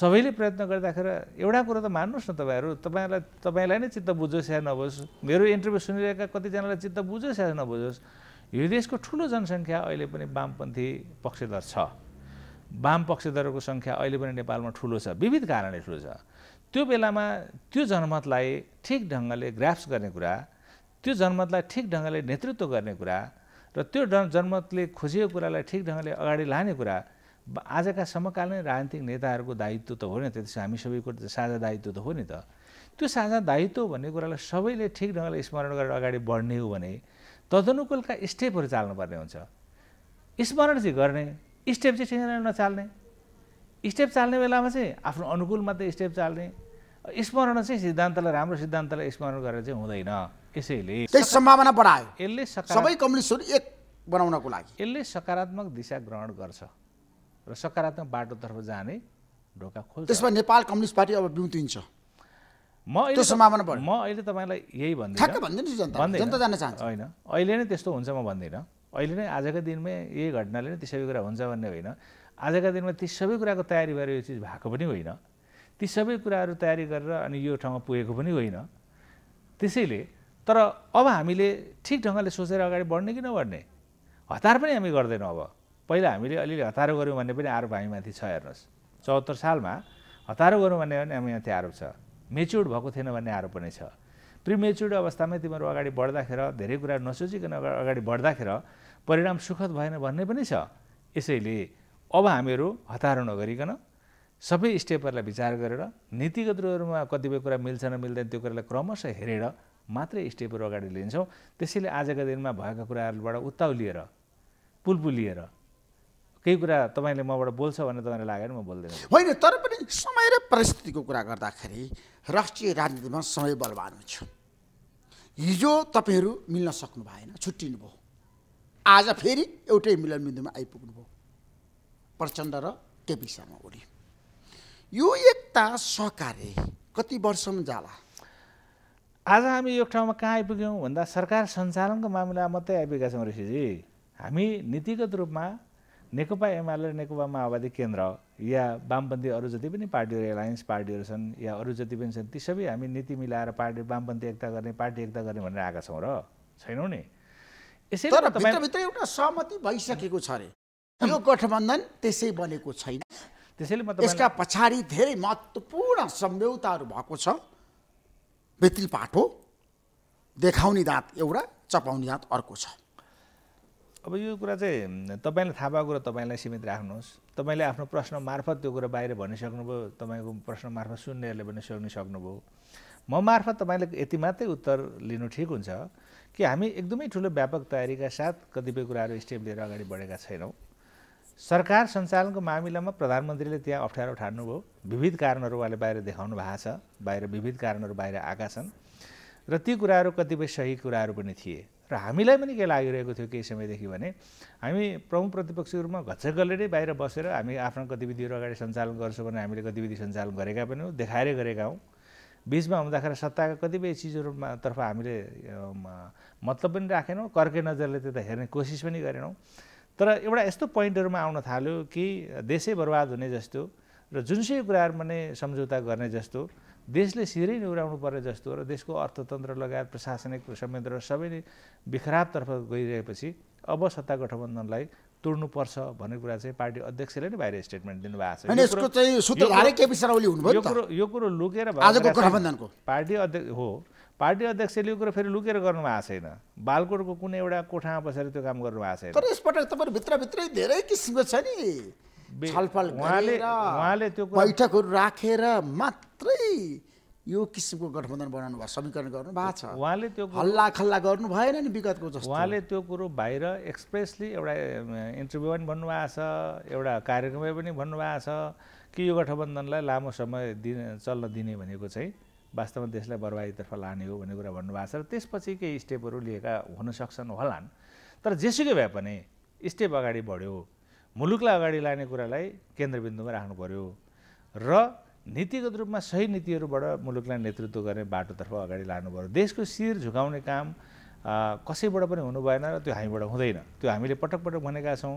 सबैले प्रयत्न गर्दाखेरि एउटा कुरो त मान्नुहोस् न तपाईँहरू तपाईँलाई तपाईँलाई नै चित्त बुझोस् या नबुझोस् मेरो इन्टरभ्यू सुनिरहेका कतिजनालाई चित्त बुझोस् या नबुझोस् यो देशको ठुलो जनसङ्ख्या अहिले पनि वामपन्थी पक्षधर छ वाम पक्षधरको सङ्ख्या अहिले पनि नेपालमा ठुलो छ विविध कारणले ठुलो छ त्यो बेलामा त्यो जनमतलाई ठिक ढङ्गले ग्राफ्स गर्ने कुरा त्यो जनमतलाई ठिक ढङ्गले नेतृत्व गर्ने कुरा र त्यो जनमतले खोजिएको कुरालाई ठिक ढङ्गले अगाडि लाने कुरा आजका समकालीन राजनीतिक नेताहरूको दायित्व त हो नि त्यसो हामी सबैको साझा दायित्व त हो नि त त्यो साझा दायित्व भन्ने कुरालाई सबैले ठिक ढङ्गले स्मरण गरेर अगाडि बढ्ने हो भने तदनुकूलका स्टेपहरू चाल्नुपर्ने हुन्छ स्मरण चाहिँ गर्ने स्टेप चाहिँ ठिकैसँग नचाल्ने स्टेप चाल्ने बेलामा चाहिँ आफ्नो अनुकूल मात्रै स्टेप चाल्ने स्मरण चाहिँ सिद्धान्तलाई राम्रो सिद्धान्तलाई स्मरण गरेर चाहिँ हुँदैन यसैले सम्भावना बढायो यसले सबै कम्युनिस्टहरू एक बनाउनको लागि यसले सकारात्मक दिशा ग्रहण गर्छ र सकारात्मक बाटोतर्फ जाने ढोका खोल्छ त्यसमा नेपाल कम्युनिस्ट पार्टी अब बिउतिन्छ म अहिले सम्भावना म अहिले तपाईँलाई यही भन्दिनँ भन्दिनँ होइन अहिले नै त्यस्तो हुन्छ म भन्दिनँ अहिले नै आजको दिनमै यही घटनाले नै ती सबै कुरा हुन्छ भन्ने होइन आजका दिनमा ती सबै कुराको तयारी भएर यो चिज भएको पनि होइन ती सबै कुराहरू तयारी गरेर अनि यो ठाउँमा पुगेको पनि होइन त्यसैले तर अब हामीले ठिक ढङ्गले सोचेर अगाडि बढ्ने कि नबढ्ने हतार पनि हामी गर्दैनौँ अब पहिला हामीले अलिअलि हतारो गऱ्यौँ भन्ने पनि आरोप हामीमाथि छ हेर्नुहोस् चौहत्तर सालमा हतारो गरौँ भन्ने पनि हामी माथि आरोप छ मेच्योर्ड भएको थिएन भन्ने आरोप पनि छ प्रिमेच्योर्ड अवस्थामै तिमीहरू अगाडि बढ्दाखेरि धेरै कुरा नसोचिकन अगाडि बढ्दाखेरि परिणाम सुखद भएन भन्ने पनि छ यसैले अब हामीहरू हतार नगरिकन सबै स्टेपहरूलाई विचार गरेर नीतिगत रूपमा कतिपय कुरा मिल्छ न मिल्दैन त्यो कुरालाई क्रमशः हेरेर मात्रै स्टेपहरू अगाडि लिन्छौँ त्यसैले आजका दिनमा भएका कुराहरूबाट लिएर पुलपुल पुलपुलिएर केही कुरा तपाईँले मबाट बोल्छ भनेर तपाईँलाई लागेर म बोल्दैन होइन तर पनि समय र परिस्थितिको कुरा गर्दाखेरि राष्ट्रिय राजनीतिमा समय बलवान हुन्छ हिजो तपाईँहरू मिल्न सक्नु भएन छुट्टिनुभयो आज फेरि एउटै मिलनबिन्दुमा आइपुग्नुभयो प्रचण्ड र केपी शर्मा ओली यो एकता सहकार्य कति वर्षमा जाला आज हामी यो ठाउँमा कहाँ आइपुग्यौँ भन्दा सरकार सञ्चालनको मामिला मात्रै आइपुगेका छौँ ऋषिजी हामी नीतिगत रूपमा नेकपा एमाले नेकपा माओवादी केन्द्र या वामपन्थी अरू जति पनि पार्टीहरू एलायन्स पार्टीहरू छन् या अरू जति पनि छन् ती सबै हामी नीति मिलाएर पार्टी वामपन्थी एकता गर्ने पार्टी एकता गर्ने भनेर आएका छौँ र छैनौँ नि तर भित्रभित्र एउटा सहमति भइसकेको छ अरे यो गठबन्धन त्यसै बनेको छैन त्यसैले यसका पछाडि धेरै महत्त्वपूर्ण सम्झौताहरू भएको छ भित्री पाठो देखाउने दाँत एउटा चपाउने दाँत अर्को छ अब यो कुरा चाहिँ तपाईँलाई थाहा भएको कुरा तपाईँलाई सीमित राख्नुहोस् तपाईँले आफ्नो प्रश्न मार्फत त्यो कुरा बाहिर भनिसक्नुभयो तपाईँको प्रश्न मार्फत सुन्नेहरूले पनि सुन्न सक्नुभयो म मार्फत तपाईँले यति मात्रै उत्तर लिनु ठिक हुन्छ कि हामी एकदमै ठुलो व्यापक तयारीका साथ कतिपय कुराहरू स्टेप लिएर अगाडि बढेका छैनौँ सरकार सञ्चालनको मामिलामा प्रधानमन्त्रीले त्यहाँ अप्ठ्यारो ठान्नुभयो विविध कारणहरू उहाँले बाहिर देखाउनु भएको छ बाहिर विविध कारणहरू बाहिर आएका छन् र ती कुराहरू कतिपय सही कुराहरू पनि थिए र हामीलाई पनि के लागिरहेको थियो केही समयदेखि भने हामी प्रमुख प्रतिपक्षको रूपमा घचकले नै बाहिर बसेर हामी आफ्नो गतिविधिहरू अगाडि सञ्चालन गर्छौँ भने हामीले गतिविधि सञ्चालन गरेका पनि हौँ देखाएरै गरेका हौँ बिचमा हुँदाखेरि सत्ताका कतिपय चिजहरूमा तर्फ हामीले मतलब पनि राखेनौँ कर्के नजरले त्यता हेर्ने कोसिस पनि गरेनौँ तर एउटा यस्तो पोइन्टहरूमा आउन थाल्यो कि देशै बर्बाद हुने जस्तो र जुनसै कुराहरूमा नै सम्झौता गर्ने जस्तो देशले सिरै निहुराउनु पर्ने जस्तो र देशको अर्थतन्त्र लगायत प्रशासनिक संयन्त्र सबै नै बिखराबतर्फ गइरहेपछि अब सत्ता गठबन्धनलाई तोड्नुपर्छ भन्ने कुरा चाहिँ पार्टी अध्यक्षले नै बाहिर स्टेटमेन्ट दिनुभएको छ यो कुरो लुकेर पार्टी अध्यक्ष हो पार्टी अध्यक्षले यो कुरो फेरि लुकेर गर्नुभएको छैन बालकोटको कुनै एउटा कोठामा बसेर त्यो काम गर्नुभएको छैन तर यसपटक तपाईँ भित्रभित्रै धेरै किसिमको छ नि छलफल उहाँले उहाँले त्यो बैठकहरू राखेर मात्रै यो किसिमको गठबन्धन बनाउनु भयो समीकरण गर्नु भएको छ उहाँले त्यो हल्ला खल्ला गर्नु भएन नि विगतको जस्तो उहाँले त्यो कुरो बाहिर एक्सप्रेसली एउटा इन्टरभ्यू पनि भन्नुभएको छ एउटा कार्यक्रमै पनि भन्नुभएको छ कि यो गठबन्धनलाई लामो समय दिन चल्न दिने भनेको चाहिँ वास्तवमा देशलाई बर्बादीतर्फ लाने हो भन्ने कुरा भन्नुभएको छ र त्यसपछि केही स्टेपहरू लिएका हुन सक्छन् होलान् तर जेसुकै भए पनि स्टेप अगाडि बढ्यो मुलुकलाई अगाडि लाने कुरालाई केन्द्रबिन्दुमा राख्नु पऱ्यो र नीतिगत रूपमा सही नीतिहरूबाट मुलुकलाई नेतृत्व गर्ने बाटोतर्फ अगाडि पऱ्यो देशको शिर झुकाउने काम कसैबाट पनि हुनु भएन र त्यो हामीबाट हुँदैन त्यो हामीले पटक पटक भनेका छौँ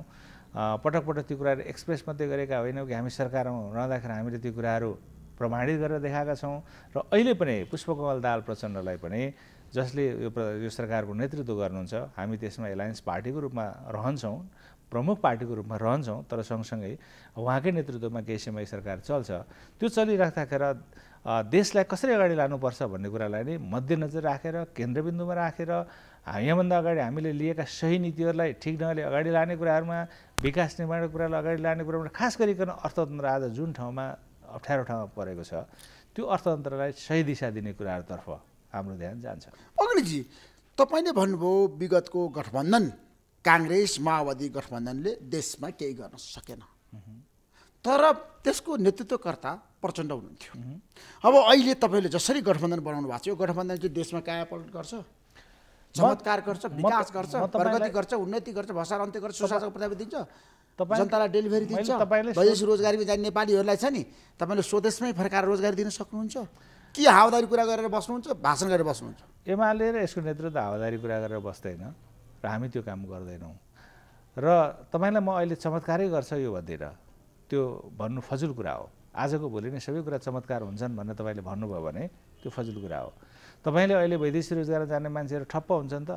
पटक पटक त्यो कुराहरू एक्सप्रेस मात्रै गरेका होइनौँ कि हामी सरकारमा रहँदाखेरि हामीले त्यो कुराहरू प्रमाणित गरेर देखाएका छौँ र अहिले पनि पुष्पकमल दाल प्रचण्डलाई पनि जसले यो यो सरकारको नेतृत्व गर्नुहुन्छ हामी त्यसमा एलायन्स पार्टीको रूपमा रहन्छौँ प्रमुख पार्टीको रूपमा रहन्छौँ तर सँगसँगै उहाँकै नेतृत्वमा केही समय सरकार चल्छ त्यो चलिराख्दाखेरि देशलाई कसरी अगाडि लानुपर्छ भन्ने कुरालाई नै मध्यनजर राखेर केन्द्रबिन्दुमा राखेर यहाँभन्दा अगाडि हामीले लिएका सही नीतिहरूलाई ठिक ढङ्गले अगाडि लाने कुराहरूमा विकास निर्माणको कुरालाई अगाडि लाने कुरामा खास गरिकन अर्थतन्त्र आज जुन ठाउँमा अप्ठ्यारो ठाउँमा परेको छ त्यो अर्थतन्त्रलाई सही दिशा दिने कुराहरूतर्फ हाम्रो ध्यान जान्छ अग्निजी तपाईँले भन्नुभयो विगतको गठबन्धन काङ्ग्रेस माओवादी गठबन्धनले देशमा केही गर्न सकेन तर त्यसको नेतृत्वकर्ता प्रचण्ड हुनुहुन्थ्यो अब अहिले तपाईँले जसरी गठबन्धन बनाउनु भएको छ यो गठबन्धन चाहिँ देशमा कायापल्ट गर्छ चमत्कार गर्छ विकास गर्छ प्रगति गर्छ उन्नति गर्छ भसार अन्त्य गर्छ सुशासन प्रजापति दिन्छ जनतालाई डेलिभरी दिन्छ वैदेशिक रोजगारीमा जाने नेपालीहरूलाई छ नि तपाईँले स्वदेशमै फर्काएर रोजगारी दिन सक्नुहुन्छ के हावादारी कुरा गरेर बस्नुहुन्छ भाषण गरेर बस्नुहुन्छ एमाले र यसको नेतृत्व हावादारी कुरा गरेर बस्दैन हामी त्यो काम गर्दैनौँ र तपाईँलाई म अहिले चमत्कारै गर्छ यो भनेर त्यो भन्नु फजुल कुरा हो आजको भोलि नै सबै कुरा चमत्कार हुन्छन् भनेर तपाईँले भन्नुभयो भने त्यो फजुल कुरा हो तपाईँले अहिले वैदेशिक रोजगार जाने मान्छेहरू ठप्प हुन्छन् त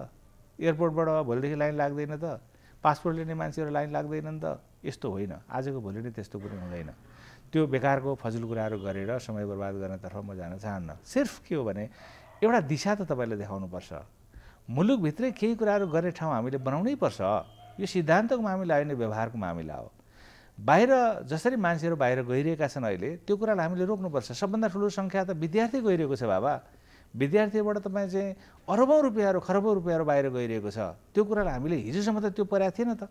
एयरपोर्टबाट भोलिदेखि लाइन लाग्दैन त पासपोर्ट लिने मान्छेहरू लाइन लाग्दैनन् त यस्तो होइन आजको भोलि नै त्यस्तो कुरो हुँदैन त्यो बेकारको फजुल कुराहरू गरेर समय बर्बाद गर्नेतर्फ म जान चाहन्न सिर्फ के हो भने एउटा दिशा त तपाईँले देखाउनुपर्छ मुलुकभित्रै केही कुराहरू गर्ने ठाउँ हामीले बनाउनै पर्छ यो सिद्धान्तको मामिला होइन व्यवहारको मामिला हो बाहिर जसरी मान्छेहरू बाहिर गइरहेका छन् अहिले त्यो कुरालाई हामीले रोक्नुपर्छ सबभन्दा ठुलो सङ्ख्या त विद्यार्थी गइरहेको छ बाबा विद्यार्थीबाट तपाईँ चाहिँ अरबौँ रुपियाँहरू खरबौँ रुपियाँहरू बाहिर गइरहेको छ त्यो कुरालाई हामीले हिजोसम्म त त्यो परेको थिएन त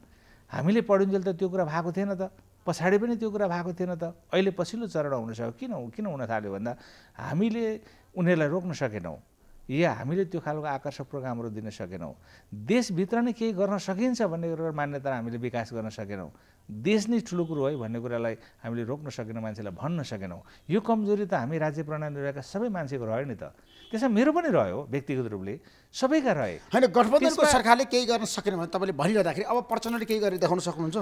हामीले पढुन्जेल त त्यो कुरा भएको थिएन त पछाडि पनि त्यो कुरा भएको थिएन त अहिले पछिल्लो चरण हुनसक्यो किन किन हुन थाल्यो भन्दा हामीले उनीहरूलाई रोक्न सकेनौँ या हामीले त्यो खालको आकर्षक प्रोग्रामहरू दिन सकेनौँ देशभित्र नै केही गर्न सकिन्छ भन्ने कुरा मान्यता हामीले विकास गर्न सकेनौँ देश नै ठुलो कुरो है भन्ने कुरालाई हामीले रोक्न सकेनौँ मान्छेलाई भन्न सकेनौँ यो कमजोरी त हामी राज्य प्रणाली रहेका सबै मान्छेको रह्यो नि त त्यसमा मेरो पनि रह्यो व्यक्तिगत रूपले सबैका रहे होइन गठबन्धनको सरकारले केही गर्न सकेन भने तपाईँले भनिरहँदाखेरि अब प्रचण्डले केही गरेर देखाउन सक्नुहुन्छ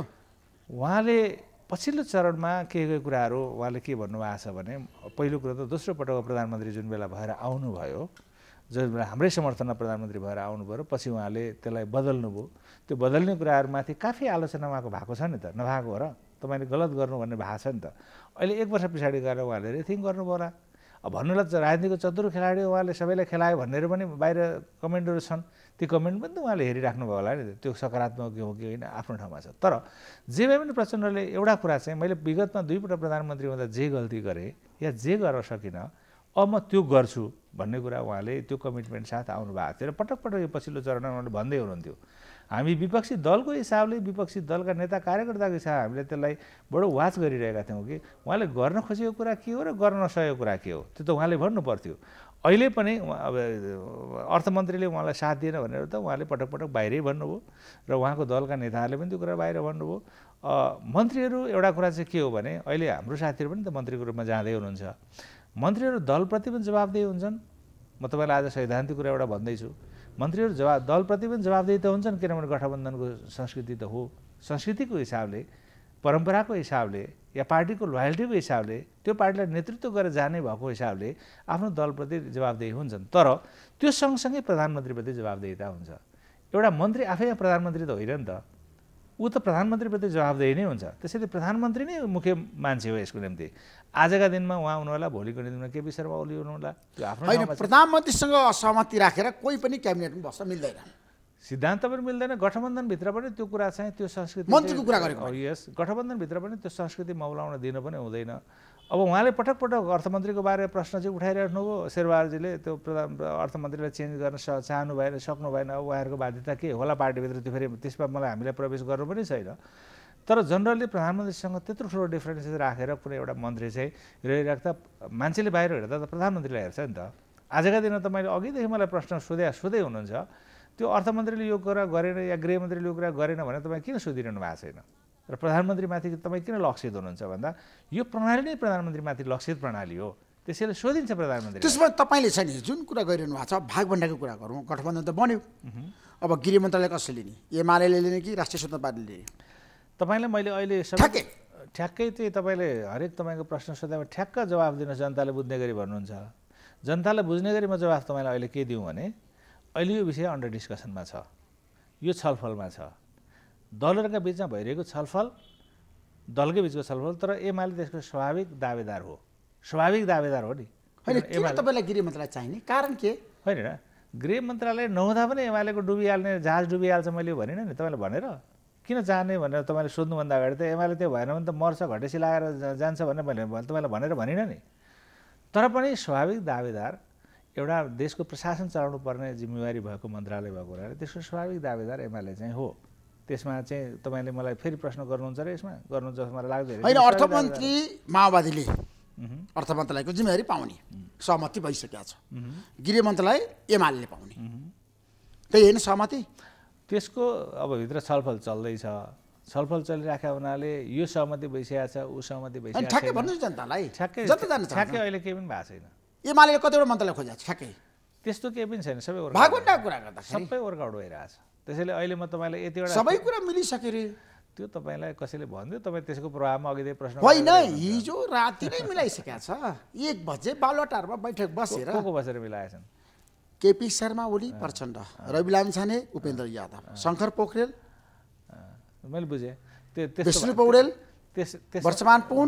उहाँले पछिल्लो चरणमा के के कुराहरू उहाँले के भन्नुभएको छ भने पहिलो कुरो त दोस्रो पटक प्रधानमन्त्री जुन बेला भएर आउनुभयो जो हाम्रै समर्थनमा प्रधानमन्त्री भएर आउनुभयो पछि उहाँले त्यसलाई बदल्नुभयो त्यो बदल्ने कुराहरूमाथि काफी आलोचना उहाँको भएको छ नि त नभएको हो र तपाईँले गलत गर्नु भन्ने भएको छ नि त अहिले एक वर्ष पछाडि गएर उहाँले रेथिङ गर्नुभयो होला अब भन्नुलाई राजनीतिको चतुर खेलाडी उहाँले सबैलाई खेलायो भनेर पनि बाहिर कमेन्टहरू छन् ती कमेन्ट पनि त उहाँले हेरिराख्नुभयो होला नि त्यो सकारात्मक हो कि होइन आफ्नो ठाउँमा छ तर जे भए पनि प्रचण्डले एउटा कुरा चाहिँ मैले विगतमा दुईपल्ट प्रधानमन्त्री हुँदा जे गल्ती गरेँ या जे गर्न सकिनँ अब म त्यो गर्छु भन्ने कुरा उहाँले त्यो कमिटमेन्ट साथ आउनु भएको थियो र पटक पटक यो पछिल्लो चरणमा उहाँले भन्दै हुनुहुन्थ्यो हामी विपक्षी दलको हिसाबले विपक्षी दलका नेता कार्यकर्ताको हिसाबले हामीले त्यसलाई बडो वाच गरिरहेका थियौँ कि उहाँले गर्न खोजेको कुरा के हो र गर्न नसकेको कुरा के हो त्यो त उहाँले भन्नु पर्थ्यो अहिले पनि अब अर्थमन्त्रीले उहाँलाई साथ दिएन भनेर त उहाँले पटक पटक बाहिरै भन्नुभयो र उहाँको दलका नेताहरूले पनि त्यो कुरा बाहिर भन्नुभयो मन्त्रीहरू एउटा कुरा चाहिँ के हो भने अहिले हाम्रो साथीहरू पनि त मन्त्रीको रूपमा जाँदै हुनुहुन्छ मन्त्रीहरू दलप्रति पनि जवाबदेही हुन्छन् म तपाईँलाई आज सैद्धान्तिक कुरा एउटा भन्दैछु मन्त्रीहरू जवाब दलप्रति पनि जवाबदेही त हुन्छन् किनभने गठबन्धनको संस्कृति त हो संस्कृतिको हिसाबले परम्पराको हिसाबले या पार्टीको लोयाल्टीको हिसाबले त्यो पार्टीलाई नेतृत्व गरेर जाने भएको हिसाबले आफ्नो दलप्रति जवाबदेही हुन्छन् तर त्यो सँगसँगै प्रधानमन्त्रीप्रति जवाबदेहीता हुन्छ एउटा मन्त्री आफै प्रधानमन्त्री त होइन नि त ऊ त प्रधानमन्त्रीप्रति जवाबदेही नै हुन्छ त्यसैले प्रधानमन्त्री नै मुख्य मान्छे हो यसको निम्ति आजका दिनमा उहाँ हुनुहोला भोलिको दिनमा केपी शर्मा ओली हुनुहोला त्यो आफ्नो प्रधानमन्त्रीसँग असहमति राखेर कोही पनि क्याबिनेटमा बस्न मिल्दैन सिद्धान्त पनि मिल्दैन गठबन्धनभित्र पनि त्यो कुरा चाहिँ त्यो संस्कृति मन्त्रीको कुरा गरेको यस गठबन्धनभित्र पनि त्यो संस्कृति मौलाउन दिनु पनि हुँदैन अब उहाँले पटक पटक अर्थमन्त्रीको बारेमा प्रश्न चाहिँ उठाइराख्नुभयो शेरबहादुरजीले त्यो प्रधान अर्थमन्त्रीलाई चेन्ज गर्न स चाहनु भएन सक्नु भएन अब उहाँहरूको बाध्यता के होला पार्टीभित्र त्यो फेरि त्यसमा मलाई हामीलाई प्रवेश गर्नु पनि छैन तर जनरली प्रधानमन्त्रीसँग त्यत्रो ठुलो डिफ्रेन्सेस राखेर कुनै एउटा मन्त्री चाहिँ रहिराख्दा मान्छेले बाहिर हेर्दा त प्रधानमन्त्रीलाई हेर्छ नि त आजका दिनमा त मैले अघिदेखि मलाई प्रश्न सोधे सोधै हुनुहुन्छ त्यो अर्थमन्त्रीले यो कुरा गरेन या गृहमन्त्रीले यो कुरा गरेन भने तपाईँ किन सोधिरहनु भएको छैन र प्रधानमन्त्रीमाथि तपाईँ किन लक्षित हुनुहुन्छ भन्दा यो प्रणाली नै प्रधानमन्त्रीमाथि लक्षित प्रणाली हो त्यसैले सोधिन्छ प्रधानमन्त्री त्यसमा तपाईँले छ नि जुन कुरा गरिरहनु भएको छ भागभन्डाको कुरा गरौँ गठबन्धन त बन्यो अब गृह मन्त्रालय कसले लिने एमाले लिने कि राष्ट्रिय स्वतन्त्र पार्टीले लिने तपाईँलाई मैले अहिले ठ्याक्कै चाहिँ तपाईँले हरेक तपाईँको प्रश्न सोधेमा ठ्याक्क जवाब दिन जनताले बुझ्ने गरी भन्नुहुन्छ जनताले बुझ्ने गरी म जवाफ तपाईँलाई अहिले के दिउँ भने अहिले यो विषय अन्डर डिस्कसनमा छ यो छलफलमा छ दलहरूका बिचमा भइरहेको छलफल दलकै बिचको छलफल तर एमाले त्यसको स्वाभाविक दावेदार हो स्वाभाविक दावेदार हो नि होइन तपाईँलाई गृह मन्त्रालय चाहिने कारण के होइन गृह मन्त्रालय नहुँदा पनि एमालेको डुबिहाल्ने जहाज डुबिहाल्छ मैले भनेन नि तपाईँलाई भनेर किन जाने भनेर तपाईँले सोध्नुभन्दा अगाडि त एमाले त्यो भएन भने त मर्छ घटेसी लगाएर जान्छ भनेर मैले तपाईँलाई भनेर भनिनँ नि तर पनि स्वाभाविक दावेदार एउटा देशको प्रशासन चलाउनु पर्ने जिम्मेवारी भएको मन्त्रालय भएको हुनाले त्यसको स्वाभाविक दावेदार एमाले चाहिँ हो त्यसमा चाहिँ तपाईँले मलाई फेरि प्रश्न गर्नुहुन्छ र यसमा गर्नु गर्नुहुन्छ मलाई लाग्दैन होइन अर्थमन्त्री माओवादीले अर्थ मन्त्रालयको जिम्मेवारी पाउने सहमति भइसकेको छ गृह मन्त्रालय एमाले पाउने त्यही होइन सहमति त्यसको अब भित्र छलफल चल्दैछ छलफल चलिरहेको हुनाले यो सहमति भइसकेको छ ऊ सहमति भइसकेको ठ्याक्कै जनतालाई ठ्याक्कै अहिले केही पनि भएको छैन एमाले कतिवटा मन्त्रालय खोजेको ठ्याक्कै त्यस्तो केही पनि छैन सबै कुरा गर्दा सबै वर्कआउट छ त्यसैले अहिले म तपाईँलाई यतिवटा सबै कुरा मिलिसके रे त्यो तपाईँलाई कसैले भनिदियो तपाईँ त्यसको प्रभावमा अघि प्रश्न होइन हिजो राति नै मिलाइसकेका छ एक बजे बालुवाटारमा बैठक बसेर को को बसेर मिलाएछन् केपी शर्मा ओली प्रचण्ड रवि लामछाने उपेन्द्र यादव शङ्कर पोखरेल मैले बुझेँ विष्णु पौडेल वर्तमान पुन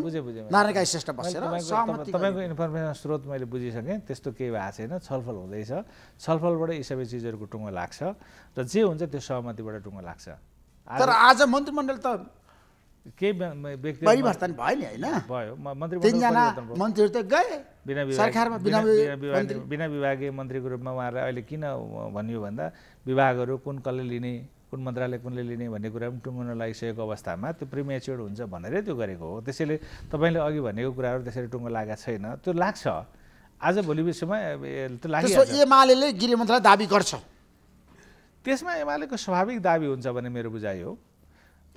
नारायण गाई श्रेष्ठ बसेर तपाईँको इन्फर्मेसन स्रोत मैले बुझिसकेँ त्यस्तो केही भएको छैन छलफल हुँदैछ छलफलबाट यी सबै चिजहरूको टुङ्गो लाग्छ र जे हुन्छ त्यो सहमतिबाट टुङ्गो लाग्छ तर आज मन्त्रीमण्डल त केही परिवर्तन भयो नि होइन भयो मन्त्री त गए बिना विभागीय मन्त्रीको रूपमा उहाँहरूलाई अहिले किन भनियो भन्दा विभागहरू कुन कसले लिने कुन मन्त्रालय कुनले लिने भन्ने कुरा पनि टुङ्गो लागिसकेको अवस्थामा त्यो प्रिमेच्योर हुन्छ भनेरै त्यो गरेको हो त्यसैले तपाईँले अघि भनेको कुराहरू त्यसरी टुङ्गो लागेको छैन त्यो लाग्छ आज भोलि विश्वमा त्यो लाग्छ एमाले गृह मन्त्रालय दाबी गर्छ त्यसमा एमालेको स्वाभाविक दाबी हुन्छ भने मेरो बुझाइ हो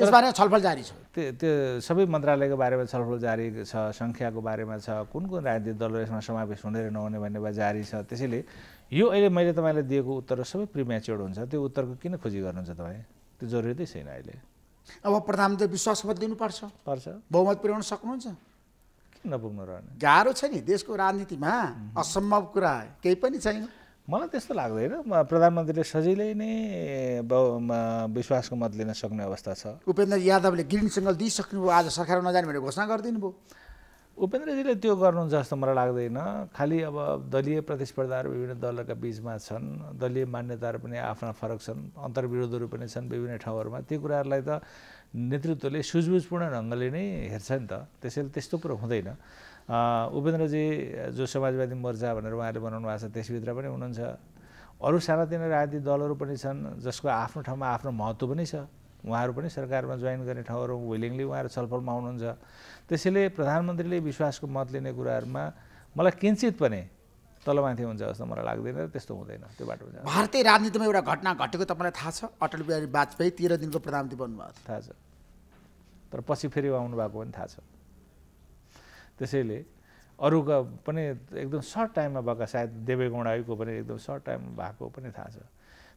बारेमा छलफल जारी छ त्यो त्यो सबै मन्त्रालयको बारेमा छलफल जारी छ सङ्ख्याको बारेमा छ कुन कुन राजनीतिक दलहरू यसमा समावेश हुने र नहुने भन्ने भए जारी छ त्यसैले यो अहिले मैले तपाईँलाई दिएको उत्तर सबै प्रिम्याच्योर्ड हुन्छ त्यो उत्तरको किन खोजी गर्नुहुन्छ तपाईँ त्यो जरुरी जरुरतै छैन अहिले अब प्रधानमन्त्री विश्वास मत दिनुपर्छ पर्छ बहुमत पुर्याउन सक्नुहुन्छ नपुग्नु रहने गाह्रो छ नि देशको राजनीतिमा असम्भव कुरा केही पनि छैन मलाई त्यस्तो लाग्दैन प्रधानमन्त्रीले सजिलै नै विश्वासको मत लिन सक्ने अवस्था छ उपेन्द्र यादवले ग्रिन सिग्नल दिइसक्नुभयो आज सरकार नजाने भनेर घोषणा गरिदिनु भयो उपेन्द्रजीले त्यो गर्नुहुन्छ जस्तो मलाई लाग्दैन खालि अब दलीय प्रतिस्पर्धाहरू विभिन्न दलहरूका बिचमा छन् दलीय मान्यताहरू पनि आफ्ना फरक छन् अन्तर्विरोधहरू पनि छन् विभिन्न ठाउँहरूमा त्यो कुराहरूलाई त नेतृत्वले सुझबुझपूर्ण ढङ्गले नै हेर्छ नि त त्यसैले त्यस्तो कुरो हुँदैन उपेन्द्रजी जो समाजवादी मोर्चा भनेर उहाँले बनाउनु भएको छ त्यसभित्र पनि हुनुहुन्छ अरू सानातिना राजनीतिक दलहरू पनि छन् जसको आफ्नो ठाउँमा आफ्नो महत्त्व पनि छ उहाँहरू पनि सरकारमा जोइन गर्ने ठाउँहरू विलिङली उहाँहरू छलफलमा आउनुहुन्छ त्यसैले प्रधानमन्त्रीले विश्वासको मत लिने कुराहरूमा मलाई किन्चित पनि तलमाथि हुन्छ जस्तो मलाई लाग्दैन त्यस्तो हुँदैन त्यो बाटो हुन्छ भारतीय राजनीतिमा एउटा घटना घटेको तपाईँलाई थाहा छ अटल बिहारी वाजपेयी तेह्र दिनको प्रधानमन्त्री बन्नुभएको थाहा छ तर पछि फेरि आउनु भएको पनि थाहा छ त्यसैले अरूका पनि एकदम सर्ट टाइममा भएका सायद देवेगौडाको पनि एकदम सर्ट टाइम भएको पनि थाहा छ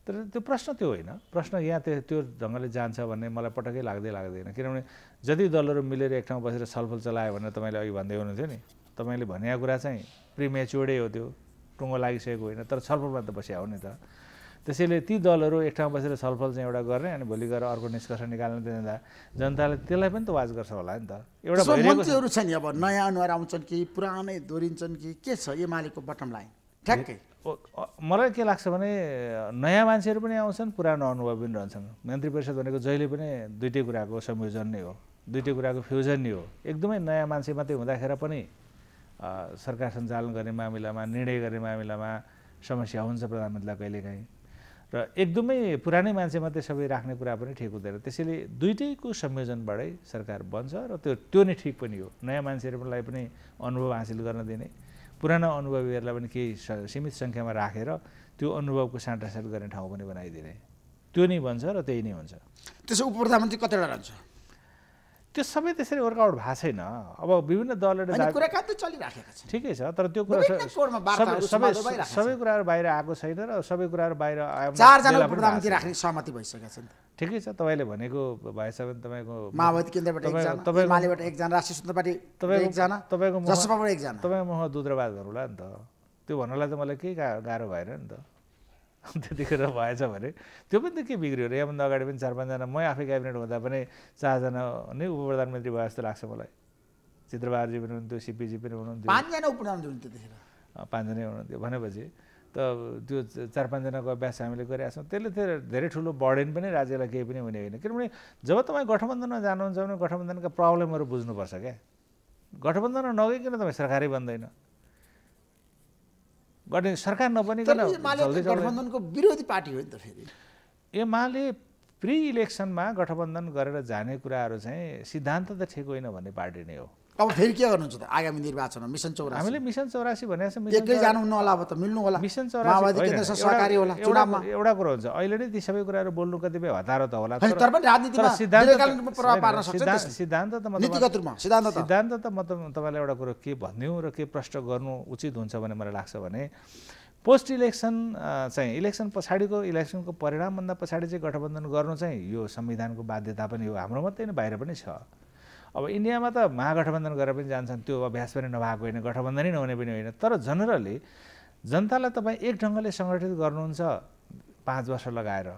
तर त्यो प्रश्न त्यो होइन प्रश्न यहाँ त्यो त्यो ढङ्गले जान्छ भन्ने मलाई पटक्कै लाग्दै लाग्दैन किनभने जति दलहरू मिलेर एक ठाउँ बसेर छलफल चलायो भनेर तपाईँले अघि भन्दै हुनुहुन्थ्यो नि तपाईँले भनेको कुरा चाहिँ प्रिमेच्योर्डै हो त्यो टुङ्गो लागिसकेको होइन तर छलफलमा त बस्या हो नि त त्यसैले ती दलहरू एक ठाउँ बसेर छलफल चाहिँ एउटा गर्ने अनि भोलि गएर अर्को निष्कर्ष निकाल्ने दिँदा जनताले त्यसलाई पनि त वाच गर्छ होला नि त एउटा मन्त्रीहरू छन् अब नयाँ अनुहार आउँछन् कि पुरानै दोहोरिन्छन् कि के छ एमालेको बटम लाइन ठ्याक्कै मलाई के लाग्छ भने नयाँ मान्छेहरू पनि आउँछन् पुरानो अनुभव पनि रहन्छन् मन्त्री परिषद भनेको जहिले पनि दुइटै कुराको संयोजन नै हो दुइटै कुराको फ्युजन नै हो एकदमै नयाँ मान्छे मात्रै हुँदाखेर पनि सरकार सञ्चालन गर्ने मामिलामा निर्णय गर्ने मामिलामा समस्या हुन्छ प्रधानमन्त्रीलाई कहिलेकाहीँ र एकदमै पुरानै मान्छे मात्रै सबै राख्ने कुरा पनि ठिक हुँदैन त्यसैले दुइटैको संयोजनबाटै सरकार बन्छ र त्यो त्यो नै ठिक पनि हो नयाँ मान्छेहरूलाई पनि अनुभव हासिल गर्न दिने पुरानो अनुभवीहरूलाई पनि केही सीमित सङ्ख्यामा राखेर त्यो अनुभवको साँटासाँट गर्ने ठाउँ पनि बनाइदिने त्यो नै बन्छ र त्यही नै हुन्छ त्यसो उपप्रधानमन्त्री प्रधानमन्त्री कतिवटा रहन्छ त्यो सबै त्यसरी वर्कआउट भएको छैन अब विभिन्न दलले ठिकै छ तर त्यो कुरा सबै सबै कुराहरू बाहिर आएको छैन र सबै कुराहरू बाहिर राख्ने सहमति भइसकेको छ ठिकै छ तपाईँले भनेको भएछ भने तपाईँको माओवादी केन्द्रबाट एकजना राष्ट्रिय स्वतन्त्र पार्टी एकजना तपाईँको तपाईँको म दुद्रवाद गरौँला नि त त्यो भन्नलाई त मलाई के गाह्रो भएर नि त त्यतिखेर भएछ भने त्यो पनि त के बिग्रियो र योभन्दा अगाडि पनि चार पाँचजना मै आफै क्याबिनेट हुँदा पनि चारजना नै उप प्रधानमन्त्री भयो जस्तो लाग्छ मलाई चित्रबहादुरजी पनि हुनुहुन्थ्यो सिपिजी पनि हुनुहुन्थ्यो पाँचजना उप प्रधानमन्त्री हुनुहुन्थ्यो पाँचजनै हुनुहुन्थ्यो भनेपछि त त्यो चार पाँचजनाको अभ्यास हामीले गरेका छौँ त्यसले त धेरै ठुलो बर्डन पनि राज्यलाई केही पनि हुने होइन किनभने जब तपाईँ गठबन्धनमा जानुहुन्छ भने गठबन्धनका प्रब्लमहरू बुझ्नुपर्छ क्या गठबन्धनमा नगइकन तपाईँ सरकारै बन्दैन गर्ने सरकार नबनिकन गठबन्धनको विरोधी पार्टी हो नि त फेरि एमाले प्रि इलेक्सनमा गठबन्धन गरेर जाने कुराहरू चाहिँ सिद्धान्त त ठिक होइन भन्ने पार्टी नै हो अब फेरि के गर्नुहुन्छ त आगामी निर्वाचनमा मिसन चौरासी हामीले मिसन चौरासी भने एक्लै जानुहुन्न होला अब त मिल्नु होला मिसन चौरासी सहकारी होला चुनावमा एउटा कुरो हुन्छ अहिले नै ती सबै कुराहरू बोल्नु कतिपय हतारो त होला तर पनि राजनीतिमा प्रभाव पार्न सक्छ सिद्धान्त त नीतिगत रूपमा सिद्धान्त सिद्धान्त त म तपाईँलाई एउटा कुरो के भनिदिउँ र के प्रश्न गर्नु उचित हुन्छ भने मलाई लाग्छ भने पोस्ट इलेक्सन चाहिँ इलेक्सन पछाडिको इलेक्सनको परिणामभन्दा पछाडि चाहिँ गठबन्धन गर्नु चाहिँ यो संविधानको बाध्यता पनि हो हाम्रो मात्रै होइन बाहिर पनि छ अब इन्डियामा त महागठबन्धन गरेर पनि जान्छन् त्यो अभ्यास पनि नभएको होइन गठबन्धनै नहुने पनि होइन तर जनरली जनतालाई तपाईँ एक ढङ्गले सङ्गठित गर्नुहुन्छ पाँच वर्ष लगाएर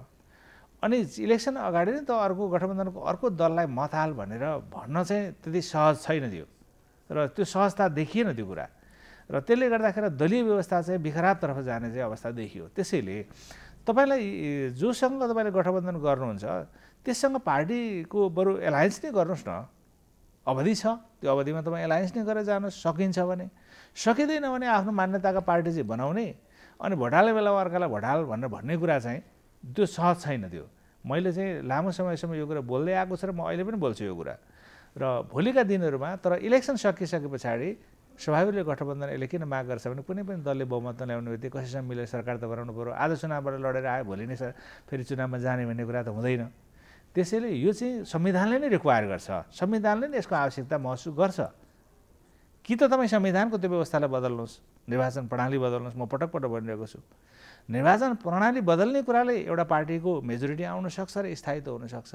अनि इलेक्सन अगाडि नै त अर्को गठबन्धनको अर्को दललाई हाल भनेर भन्न चाहिँ त्यति सहज छैन त्यो र त्यो सहजता देखिएन त्यो कुरा र त्यसले गर्दाखेरि दलीय व्यवस्था चाहिँ विखरातर्फ जाने चाहिँ अवस्था देखियो त्यसैले तपाईँलाई जोसँग तपाईँले गठबन्धन गर्नुहुन्छ त्यससँग पार्टीको बरु एलायन्स नै गर्नुहोस् न अवधि छ त्यो अवधिमा तपाईँ एलायन्स नै गरेर जान सकिन्छ भने सकिँदैन भने आफ्नो मान्यताका पार्टी चाहिँ बनाउने अनि भोटाले बेलामा अर्कालाई भोटाल भनेर भन्ने कुरा चाहिँ त्यो सहज छैन त्यो मैले चाहिँ लामो समयसम्म यो कुरा बोल्दै आएको छ र म अहिले पनि बोल्छु यो कुरा र भोलिका दिनहरूमा तर इलेक्सन सकिसके पछाडि स्वाभाविक गठबन्धन यसले किन माग गर्छ भने कुनै पनि दलले बहुमत नल्याउने बित्तिकै कसैसँग मिलेर सरकार त बनाउनु पऱ्यो आज चुनावबाट लडेर आयो भोलि नै फेरि चुनावमा जाने भन्ने कुरा त हुँदैन त्यसैले यो चाहिँ संविधानले नै रिक्वायर गर्छ संविधानले नै यसको आवश्यकता महसुस गर्छ कि त तपाईँ संविधानको त्यो व्यवस्थालाई बदल्नुहोस् निर्वाचन प्रणाली बदल्नुहोस् म पटक पटक भनिरहेको छु निर्वाचन प्रणाली बदल्ने कुराले एउटा पार्टीको मेजोरिटी सक्छ र स्थायित्व हुनसक्छ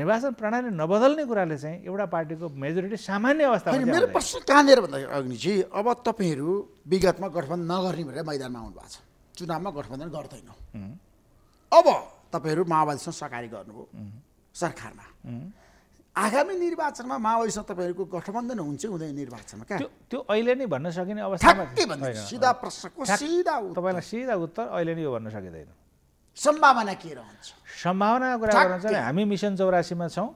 निर्वाचन प्रणाली नबदल्ने कुराले चाहिँ एउटा पार्टीको मेजोरिटी सामान्य अवस्था मेरो प्रश्न कहाँनिर भन्दाखेरि अग्निजी अब तपाईँहरू विगतमा गठबन्धन नगर्ने भनेर मैदानमा आउनु भएको छ चुनावमा गठबन्धन गर्दैनौँ अब तपाईँहरू माओवादीसँग सहकारी गर्नुभयो सरकारमा आगामी निर्वाचनमा माओवादीसँग तपाईँहरूको गठबन्धन हुन्छ हुँदैन निर्वाचनमा क्या त्यो अहिले नै भन्न सकिने अवस्थामा सिधा प्रश्नको सिधा तपाईँलाई सिधा उत्तर अहिले नै यो भन्न सकिँदैन सम्भावना के रहन्छ सम्भावनाको कुरा गर्नुहुन्छ हामी मिसन चौरासीमा छौँ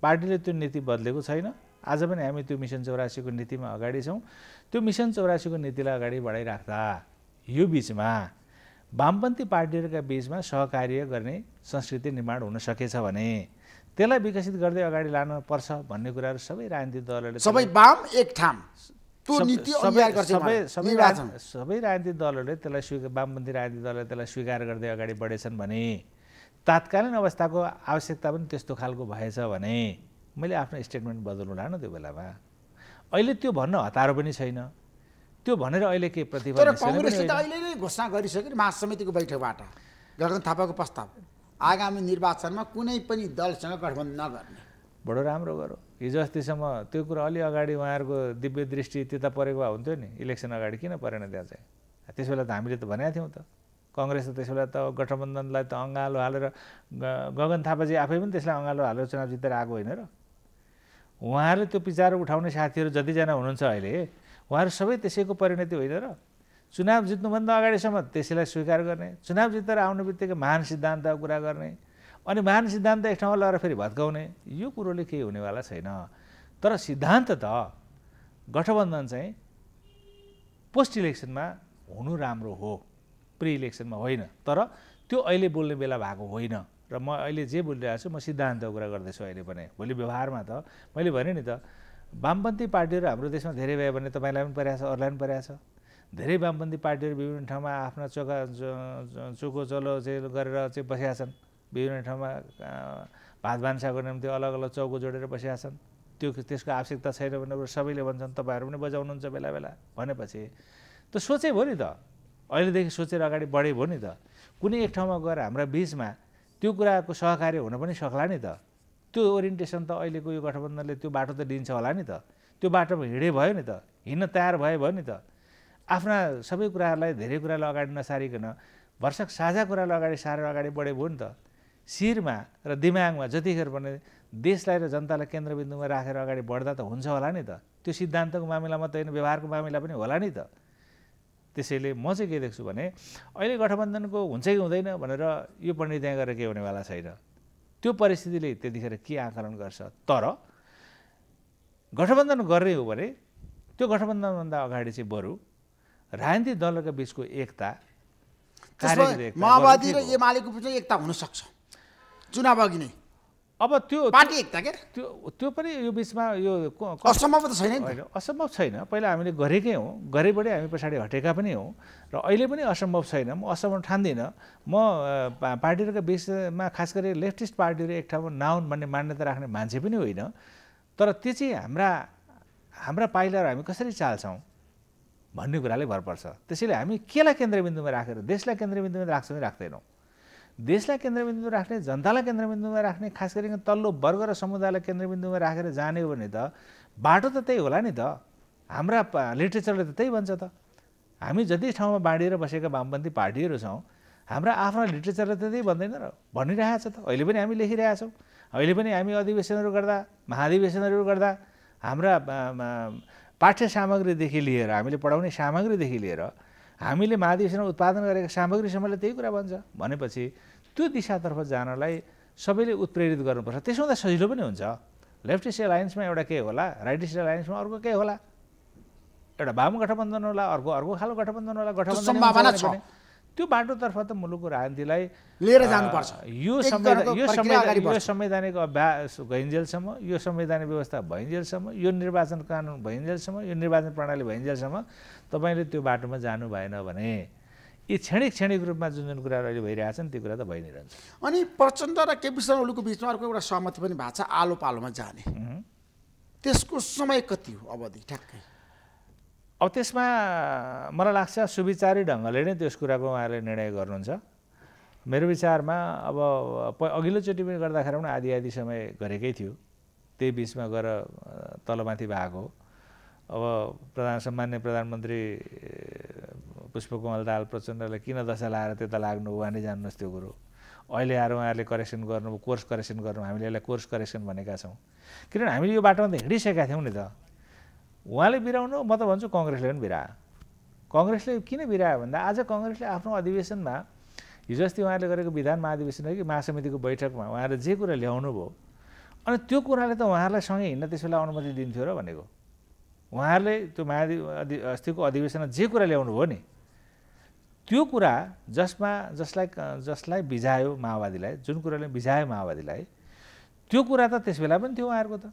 पार्टीले त्यो नीति बदलेको छैन आज पनि हामी त्यो मिसन चौरासीको नीतिमा अगाडि छौँ त्यो मिसन चौरासीको नीतिलाई अगाडि बढाइराख्दा यो बिचमा वामपन्थी पार्टीहरूका बिचमा सहकार्य गर्ने संस्कृति निर्माण हुन सकेछ भने त्यसलाई विकसित गर्दै अगाडि लानुपर्छ भन्ने कुराहरू सबै राजनीतिक दलहरूले सबै वाम एक ठाम सबै राजनीतिक दलहरूले त्यसलाई स्वीकार वामपन्थी राजनीतिक दलले त्यसलाई स्वीकार गर्दै अगाडि बढेछन् भने तात्कालीन अवस्थाको आवश्यकता पनि त्यस्तो खालको भएछ भने मैले आफ्नो स्टेटमेन्ट बदल्नु लानु त्यो बेलामा अहिले त्यो भन्न हतारो पनि छैन त्यो भनेर अहिले के प्रतिभा कङ्ग्रेसले त अहिले नै घोषणा गरिसक्यो महासमितिको बैठकबाट गगन थापाको प्रस्ताव आगामी निर्वाचनमा कुनै पनि दलसँग गठबन्धन नगर्ने बडो राम्रो गरौँ हिजो अस्तिसम्म त्यो कुरा अलि अगाडि उहाँहरूको दिव्य दृष्टि त्यता परेको भए हुन्थ्यो नि इलेक्सन अगाडि किन परेन त्यहाँ चाहिँ त्यस बेला त हामीले त भनेका थियौँ त कङ्ग्रेस त त्यस बेला त गठबन्धनलाई त अँगालो हालेर गगन थापाजी आफै पनि त्यसलाई अँगालो हालेर चुनाव जितेर आएको होइन र उहाँहरूले त्यो विचार उठाउने साथीहरू जतिजना हुनुहुन्छ अहिले उहाँहरू सबै त्यसैको परिणति होइन र चुनाव जित्नुभन्दा अगाडिसम्म त्यसैलाई स्वीकार गर्ने चुनाव जितेर आउने बित्तिकै महान सिद्धान्तको कुरा गर्ने अनि महान सिद्धान्त एक ठाउँमा लगेर फेरि भत्काउने यो कुरोले केही हुनेवाला छैन तर सिद्धान्त त गठबन्धन चाहिँ पोस्ट इलेक्सनमा हुनु राम्रो हो प्रि इलेक्सनमा होइन तर त्यो अहिले बोल्ने बेला भएको होइन र म अहिले जे बोलिरहेको छु म सिद्धान्तको कुरा गर्दैछु अहिले भने भोलि व्यवहारमा त मैले भनेँ नि त वामपन्थी पार्टीहरू हाम्रो देशमा धेरै भयो भने तपाईँलाई पनि परेको छ अरूलाई पनि परेको छ धेरै वामपन्थी पार्टीहरू विभिन्न ठाउँमा आफ्ना चोका चोको चलो चाहिँ गरेर चाहिँ बसेका छन् विभिन्न ठाउँमा भात भान्साको निम्ति अलग अलग चौको जोडेर बसेका छन् त्यो त्यसको आवश्यकता छैन भनेर सबैले भन्छन् तपाईँहरू पनि बजाउनुहुन्छ बेला बेला भनेपछि त सोचे भयो नि त अहिलेदेखि सोचेर अगाडि बढे भयो नि त कुनै एक ठाउँमा गएर हाम्रा बिचमा त्यो कुराको सहकार्य हुन पनि सक्ला नि त त्यो ओरिएन्टेसन त अहिलेको यो गठबन्धनले त्यो बाटो त दिन्छ होला नि त त्यो बाटोमा हिँडे भयो नि त हिँड्न तयार भए भयो नि त आफ्ना सबै कुराहरूलाई धेरै कुरालाई अगाडि नसारिकन भर्सक साझा कुरालाई अगाडि सारेर अगाडि बढे भयो नि त शिरमा र दिमागमा जतिखेर पनि देशलाई र जनतालाई केन्द्रबिन्दुमा राखेर अगाडि बढ्दा त हुन्छ होला नि त त्यो सिद्धान्तको मामिला मात्रै होइन व्यवहारको मामिला पनि होला नि त त्यसैले म चाहिँ के देख्छु भने अहिले गठबन्धनको हुन्छ कि हुँदैन भनेर यो पण्डित त्यहाँ गएर के हुनेवाला छैन त्यो परिस्थितिले त्यतिखेर के आकलन गर्छ तर गठबन्धन गर्ने हो भने त्यो गठबन्धनभन्दा अगाडि चाहिँ बरु राजनीतिक दलहरूका बिचको एकता माओवादी र एमालेको बिचमा एकता हुनसक्छ चुनाव अघि नै अब त्यो पार्टी एकता क्या त्यो त्यो पनि यो बिचमा यो असम्भव त छैन होइन असम्भव छैन पहिला हामीले गरेकै हौँ गरेबाटै हामी पछाडि हटेका पनि हौँ र अहिले पनि असम्भव छैन म असम्भव ठान्दिनँ म पार्टीहरूको बिचमा खास गरी लेफ्टिस्ट पार्टीहरू एक ठाउँमा नाउन भन्ने मान्यता राख्ने मान्छे पनि होइन तर त्यो चाहिँ हाम्रा हाम्रा पाइलाहरू हामी कसरी चाल्छौँ भन्ने कुराले भर पर्छ त्यसैले हामी केलाई केन्द्रबिन्दुमा राखेर देशलाई केन्द्रबिन्दुमा राख्छौँ राख्दैनौँ देशलाई केन्द्रबिन्दुमा राख्ने जनतालाई केन्द्रबिन्दुमा राख्ने खास गरिकन तल्लो वर्ग र समुदायलाई केन्द्रबिन्दुमा राखेर जाने हो भने त बाटो त त्यही होला नि त हाम्रा लिटरेचरले त त्यही भन्छ त हामी जति ठाउँमा बाँडिएर बसेका वामपन्थी पार्टीहरू छौँ हाम्रा आफ्ना लिटरेचरले त त्यही भन्दैन र भनिरहेछ त अहिले पनि हामी लेखिरहेका लेखिरहेछौँ अहिले पनि हामी अधिवेशनहरू गर्दा महाधिवेशनहरू गर्दा हाम्रा पाठ्य सामग्रीदेखि लिएर हामीले पढाउने सामग्रीदेखि लिएर हामीले महाधिवेशनमा उत्पादन गरेका सामग्री त्यही कुरा भन्छ भनेपछि त्यो दिशातर्फ जानलाई सबैले उत्प्रेरित गर्नुपर्छ त्यसो हुँदा सजिलो पनि हुन्छ लेफ्टिस्ट एलायन्समा एउटा के होला राइटिस्ट एलायन्समा अर्को के होला एउटा वाम गठबन्धन होला अर्को अर्को खालको गठबन्धन होला गठबन्धन त्यो बाटोतर्फ त मुलुकको राजनीतिलाई लिएर जानुपर्छ यो यो यो संवैधानिक अभ्यास भइन्जेलसम्म यो संवैधानिक व्यवस्था भइन्जेलसम्म यो निर्वाचन कानुन भइन्जेलसम्म यो निर्वाचन प्रणाली भइन्जेलसम्म तपाईँले त्यो बाटोमा जानु भएन भने यी क्षणिक क्षणिक रूपमा जुन जुन कुराहरू अहिले भइरहेको छन् त्यो कुरा त भइ नै रहन्छ अनि प्रचण्ड र केपी शर्मा ओलीको बिचमा अर्को एउटा सहमति पनि भएको छ आलो पालोमा जाने त्यसको समय कति हो अवधि ठ्याक्कै अब त्यसमा मलाई लाग्छ सुविचारी ढङ्गले नै त्यस कुराको उहाँले निर्णय गर्नुहुन्छ मेरो विचारमा अब अघिल्लोचोटि पनि गर्दाखेरि पनि आधी आधी समय गरेकै थियो त्यही बिचमा गएर तलमाथि भएको अब प्रधान सम्मान्य प्रधानमन्त्री पुष्पकमल दाल प्रचण्डले किन दशा लाएर त्यता लाग्नु उहाँ नै जान्नुहोस् त्यो कुरो अहिले आएर उहाँहरूले करेक्सन गर्नु कोर्स करेक्सन गर्नु हामीले यसलाई कोर्स करेक्सन भनेका छौँ किनभने हामीले यो बाटोमा त हिँडिसकेका थियौँ नि त उहाँले बिराउनु म त भन्छु कङ्ग्रेसले पनि बिरायो कङ्ग्रेसले किन बिरायो भन्दा आज कङ्ग्रेसले आफ्नो अधिवेशनमा हिजो अस्ति उहाँले गरेको विधान महाधिवेशन हो कि महासमितिको बैठकमा उहाँले जे कुरा ल्याउनु भयो अनि त्यो कुराले त उहाँहरूलाई सँगै हिँड्न त्यस अनुमति दिन्थ्यो र भनेको उहाँहरूले त्यो महाधि अधि अस्तिको अधिवेशनमा जे कुरा ल्याउनु भयो नि त्यो कुरा जसमा जसलाई जसलाई बिजायो माओवादीलाई जुन कुराले बिजायो माओवादीलाई त्यो कुरा त त्यस बेला पनि थियो उहाँहरूको त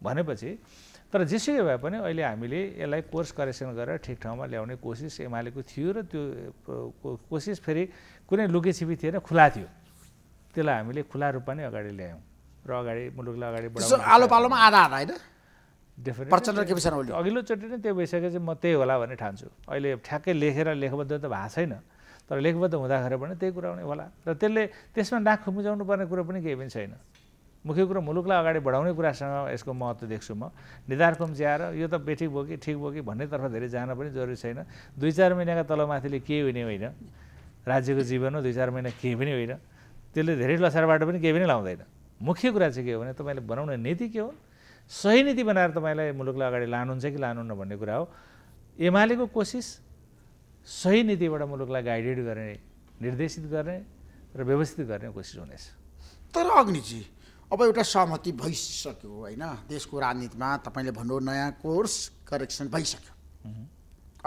भनेपछि तर जेसुकै भए पनि अहिले हामीले यसलाई कोर्स करेक्सन गरेर ठिक ठाउँमा ल्याउने कोसिस एमालेको थियो र त्यो कोसिस फेरि कुनै लुकेछिपी थिएन खुला थियो त्यसलाई हामीले खुला रूपमा नै अगाडि ल्यायौँ र अगाडि मुलुकलाई अगाडि बढाउँ आलो पालोमा आधा आधा होइन डेफिनेट अघिल्लोचोटि नै त्यो भइसकेपछि म त्यही होला भन्ने ठान्छु अहिले ठ्याक्कै लेखेर लेखबद्ध त भएको छैन तर लेखबद्ध हुँदाखेरि पनि त्यही कुरा नै होला र त्यसले त्यसमा नाक खुम्जाउनु पर्ने कुरो पनि केही पनि छैन मुख्य कुरो मुलुकलाई अगाडि बढाउने कुरासँग यसको महत्त्व देख्छु म निधार च्याएर यो त बेठिक भयो कि ठिक भयो कि भन्नेतर्फ धेरै जान पनि जरुरी छैन दुई चार महिनाका तलमाथिले केही हुने होइन राज्यको जीवनमा दुई चार महिना केही पनि होइन त्यसले धेरै लसारबाट पनि केही पनि लाउँदैन मुख्य कुरा चाहिँ के हो भने तपाईँले बनाउने नीति के हो सही नीति बनाएर तपाईँलाई मुलुकलाई अगाडि लानुहुन्छ कि लानुहुन्न भन्ने कुरा हो एमालेको कोसिस सही नीतिबाट मुलुकलाई गाइडेड गर्ने निर्देशित गर्ने र व्यवस्थित गर्ने कोसिस हुनेछ तर अग्निजी अब एउटा सहमति भइसक्यो होइन देशको राजनीतिमा तपाईँले भन्नु नयाँ कोर्स करेक्सन भइसक्यो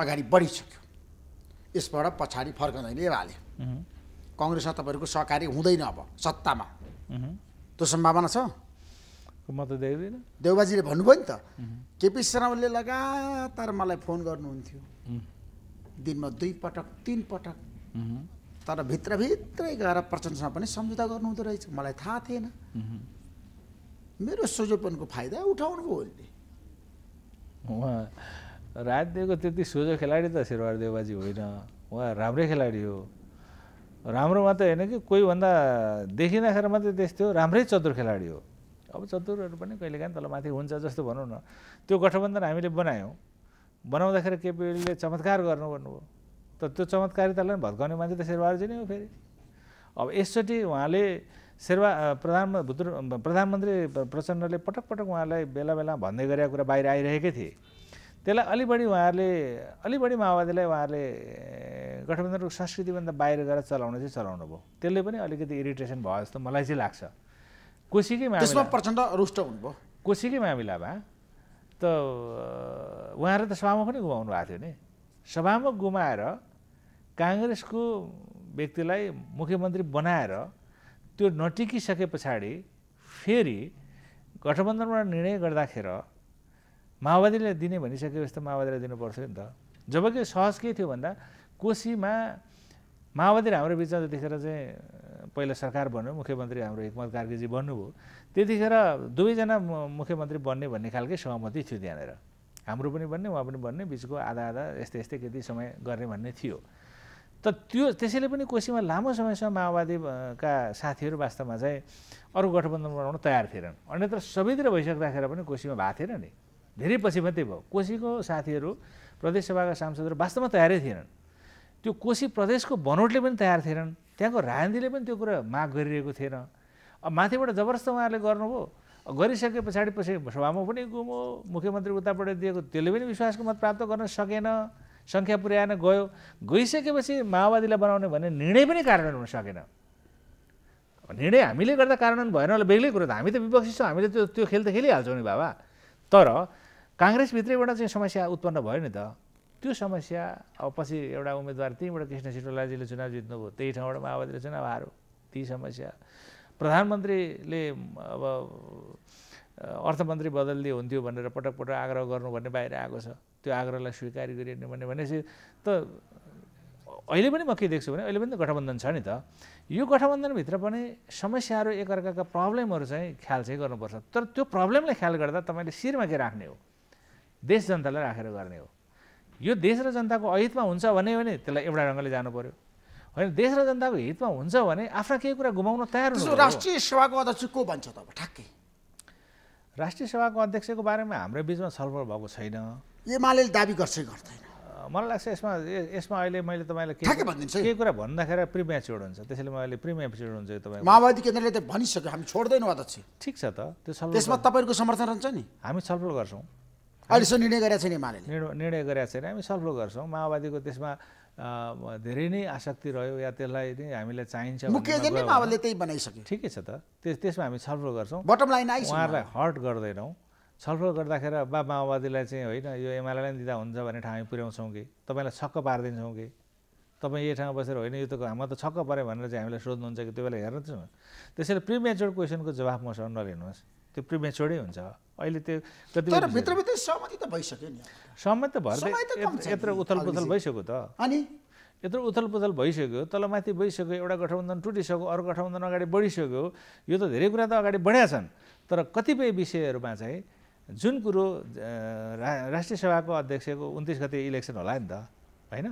अगाडि बढिसक्यो यसबाट पछाडि फर्कँदैन एमाले कङ्ग्रेसमा तपाईँहरूको सहकारी हुँदैन अब सत्तामा त्यो सम्भावना छ म त देख्दिनँ देउबाजीले भन्नुभयो नि त केपी शर्माले लगातार मलाई फोन गर्नुहुन्थ्यो दिनमा दुई पटक तिन पटक तर भित्रभित्रै गएर प्रचण्डसँग पनि सम्झौता गर्नुहुँदो रहेछ मलाई थाहा थिएन मेरो सोझोपनको फाइदा उठाउनुभयो उसले उहाँ राजदेवको त्यति सोझो खेलाडी त शेरबहादुर देवबाजी होइन उहाँ राम्रै खेलाडी हो राम्रो मात्रै होइन कि कोहीभन्दा देखिँदाखेरि मात्रै त्यस्तो राम्रै चतुर खेलाडी हो अब चतुरहरू पनि कहिलेकाहीँ माथि हुन्छ जस्तो भनौँ न त्यो गठबन्धन हामीले बनायौँ बनाउँदाखेरि केपिओलीले चमत्कार गर्नु भन्नुभयो तर त्यो चमत्कारितालाई भत्काउने मान्छे त शेरबहादुरजी नै हो फेरि अब यसचोटि उहाँले शेरबा प्रधान प्रधानमन्त्री प्रचण्डले पटक पटक उहाँलाई बेला बेला भन्दै गरेका कुरा बाहिर आइरहेकै थिए त्यसलाई अलि बढी उहाँहरूले अलि बढी माओवादीलाई उहाँहरूले गठबन्धनको संस्कृतिभन्दा बाहिर गएर चलाउन चाहिँ चलाउनु भयो त्यसले पनि अलिकति इरिटेसन भयो जस्तो मलाई चाहिँ लाग्छ कोसीकै मामिला प्रचण्ड रुष्ट हुनुभयो कोसीकै मामिलामा त उहाँहरू त सभामुख पनि गुमाउनु भएको थियो नि सभामुख गुमाएर काङ्ग्रेसको व्यक्तिलाई मुख्यमन्त्री बनाएर त्यो नटिकिसके पछाडि फेरि गठबन्धनबाट निर्णय गर्दाखेर माओवादीले दिने भनिसकेपछि त माओवादीलाई दिनुपर्थ्यो नि त जबकि सहज के थियो भन्दा कोसीमा माओवादी र हाम्रो बिचमा जतिखेर चाहिँ पहिला सरकार बन्यो मुख्यमन्त्री हाम्रो एकमत कार्कीजी बन्नुभयो त्यतिखेर दुवैजना मुख्यमन्त्री बन्ने भन्ने खालकै सहमति थियो त्यहाँनिर हाम्रो पनि बन्ने उहाँ पनि बन्ने बिचको आधा आधा यस्तै यस्तै केही समय गर्ने भन्ने थियो त त्यो त्यसैले पनि कोसीमा लामो समयसम्म माओवादीका साथीहरू वास्तवमा चाहिँ अरू गठबन्धन बनाउन तयार थिएनन् अन्यत्र सबैतिर भइसक्दाखेरि पनि कोसीमा भएको थिएन नि धेरै पछि मात्रै भयो कोसीको साथीहरू प्रदेशसभाका सांसदहरू वास्तवमा तयारै थिएनन् त्यो कोसी प्रदेशको बनोटले पनि तयार थिएनन् त्यहाँको राजनीतिले पनि त्यो कुरा माग गरिरहेको थिएन अब माथिबाट जबरजस्त उहाँहरूले गर्नुभयो गरिसके पछाडि पछि सभामा पनि गुमो मुख्यमन्त्री उताबाट दिएको त्यसले पनि विश्वासको मत प्राप्त गर्न सकेन सङ्ख्या पुर्याएन गयो गइसकेपछि माओवादीलाई बनाउने भन्ने निर्णय पनि कारण हुन सकेन निर्णय हामीले गर्दा कारण भएन होला बेग्लै कुरो त हामी त विपक्षी छौँ हामीले त्यो त्यो खेल त खेलिहाल्छौँ नि बाबा तर काङ्ग्रेसभित्रैबाट चाहिँ समस्या उत्पन्न भयो नि त त्यो समस्या अब पछि एउटा उम्मेदवार त्यहीँबाट कृष्ण सिटोलाजीले चुनाव जित्नुभयो त्यही ठाउँबाट माओवादीले चुनाव हारो ती समस्या प्रधानमन्त्रीले अब अर्थमन्त्री बदलिदियो हुन्थ्यो भनेर पटक पटक आग्रह गर्नु भन्ने बाहिर आएको छ त्यो आग्रहलाई स्वीकार गरिने भने भनेपछि त अहिले पनि म के देख्छु भने अहिले पनि त गठबन्धन छ नि त यो गठबन्धनभित्र पनि समस्याहरू एकअर्काका प्रब्लमहरू चाहिँ ख्याल चाहिँ गर्नुपर्छ तर त्यो प्रब्लमलाई ख्याल गर्दा तपाईँले शिरमा के राख्ने हो देश जनतालाई राखेर गर्ने हो यो देश र जनताको अहितमा हुन्छ भने भने त्यसलाई एउटा ढङ्गले जानु पऱ्यो होइन देश र जनताको हितमा हुन्छ भने आफ्ना केही कुरा गुमाउन तयार हुन्छ राष्ट्रिय सेवाको अध्यक्ष को भन्छ त ठ्याक्कै राष्ट्रिय सभाको अध्यक्षको बारेमा हाम्रो बिचमा छलफल भएको छैन एमाले दाबी गर्छ गर्दैन मलाई लाग्छ यसमा यसमा अहिले मैले तपाईँलाई के के कुरा भन्दाखेरि प्रिमेच्योर्ड हुन्छ त्यसैले म अहिले प्रिमेच्योर्ड हुन्छ तपाईँ माओवादी केन्द्रले त भनिसक्यो हामी छोड्दैनौँ अध्यक्ष ठिक छ त त्यो छलफल त्यसमा तपाईँहरूको समर्थन रहन्छ नि हामी छलफल गर्छौँ अहिलेसम्म निर्णय गरेका छैन निर्णय गरेका छैन हामी छलफल गर्छौँ माओवादीको त्यसमा धेरै नै आसक्ति रह्यो या त्यसलाई नै हामीलाई चाहिन्छ त्यही बनाइसक्यो ठिकै छ त त्यस त्यसमा हामी छलफल गर्छौँ बटम लाइन आइ उहाँहरूलाई हर्ट गर्दैनौँ छलफल गर्दाखेरि बा माओवादीलाई चाहिँ होइन यो एमआलएलाई दिँदा हुन्छ भन्ने ठाउँ हामी पुर्याउँछौँ कि तपाईँलाई छक्क पारिदिन्छौँ कि तपाईँ यही ठाउँमा बसेर होइन यो त हाम्रो त छक्क पऱ्यो भनेर चाहिँ हामीलाई सोध्नुहुन्छ कि त्यो बेला हेर्नु हेर्नुहोस् त्यसैले प्रिमेच्योर क्वेसनको जवाब मसँग नलिनुहोस् त्यो प्रिमेच्योरै हुन्छ अहिले त्यो कति भित्रभित्रै सहमति त भइसक्यो नि सहमति त भर्दै यत्रो उथल पुथल भइसक्यो त अनि यत्रो उथल पुथल भइसक्यो माथि भइसक्यो एउटा गठबन्धन टुटिसक्यो अरू गठबन्धन अगाडि बढिसक्यो यो त धेरै कुरा त अगाडि बढ्या छन् तर कतिपय विषयहरूमा चाहिँ जुन कुरो राष्ट्रिय सभाको अध्यक्षको उन्तिस गते इलेक्सन होला नि त होइन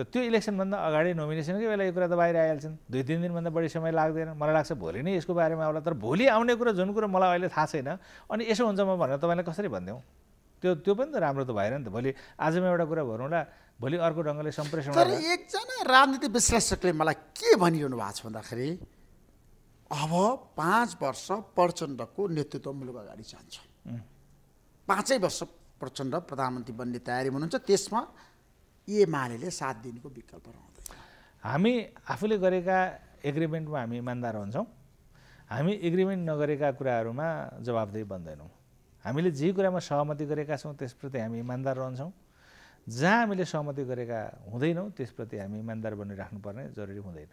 त त्यो इलेक्सनभन्दा अगाडि नोमिनेसनकै बेला यो कुरा त बाहिर आइहाल्छन् दुई तिन दिनभन्दा बढी समय लाग्दैन मलाई लाग्छ भोलि नै यसको बारेमा आउला तर भोलि आउने कुरा जुन कुरो मलाई अहिले थाहा छैन अनि यसो हुन्छ म भनेर तपाईँलाई कसरी भनिदिउँ त्यो त्यो पनि त राम्रो त भएन नि त भोलि आजमा एउटा कुरा भनौँला भोलि अर्को ढङ्गले सम्प्रेषण तर एकजना राजनीति विश्लेषकले मलाई के भनिरहनु भएको छ भन्दाखेरि अब पाँच वर्ष प्रचण्डको नेतृत्व मुलुक अगाडि जान्छ पाँचै वर्ष प्रचण्ड प्रधानमन्त्री बन्ने तयारी हुनुहुन्छ त्यसमा एमाले सात दिनको विकल्प रहँदैन हामी आफूले गरेका एग्रिमेन्टमा हामी इमान्दार हुन्छौँ हामी एग्रिमेन्ट नगरेका कुराहरूमा जवाबदेही बन्दैनौँ हामीले जे कुरामा सहमति गरेका छौँ त्यसप्रति हामी इमान्दार रहन्छौँ जहाँ हामीले सहमति गरेका हुँदैनौँ त्यसप्रति हामी इमान्दार बनिराख्नुपर्ने जरुरी हुँदैन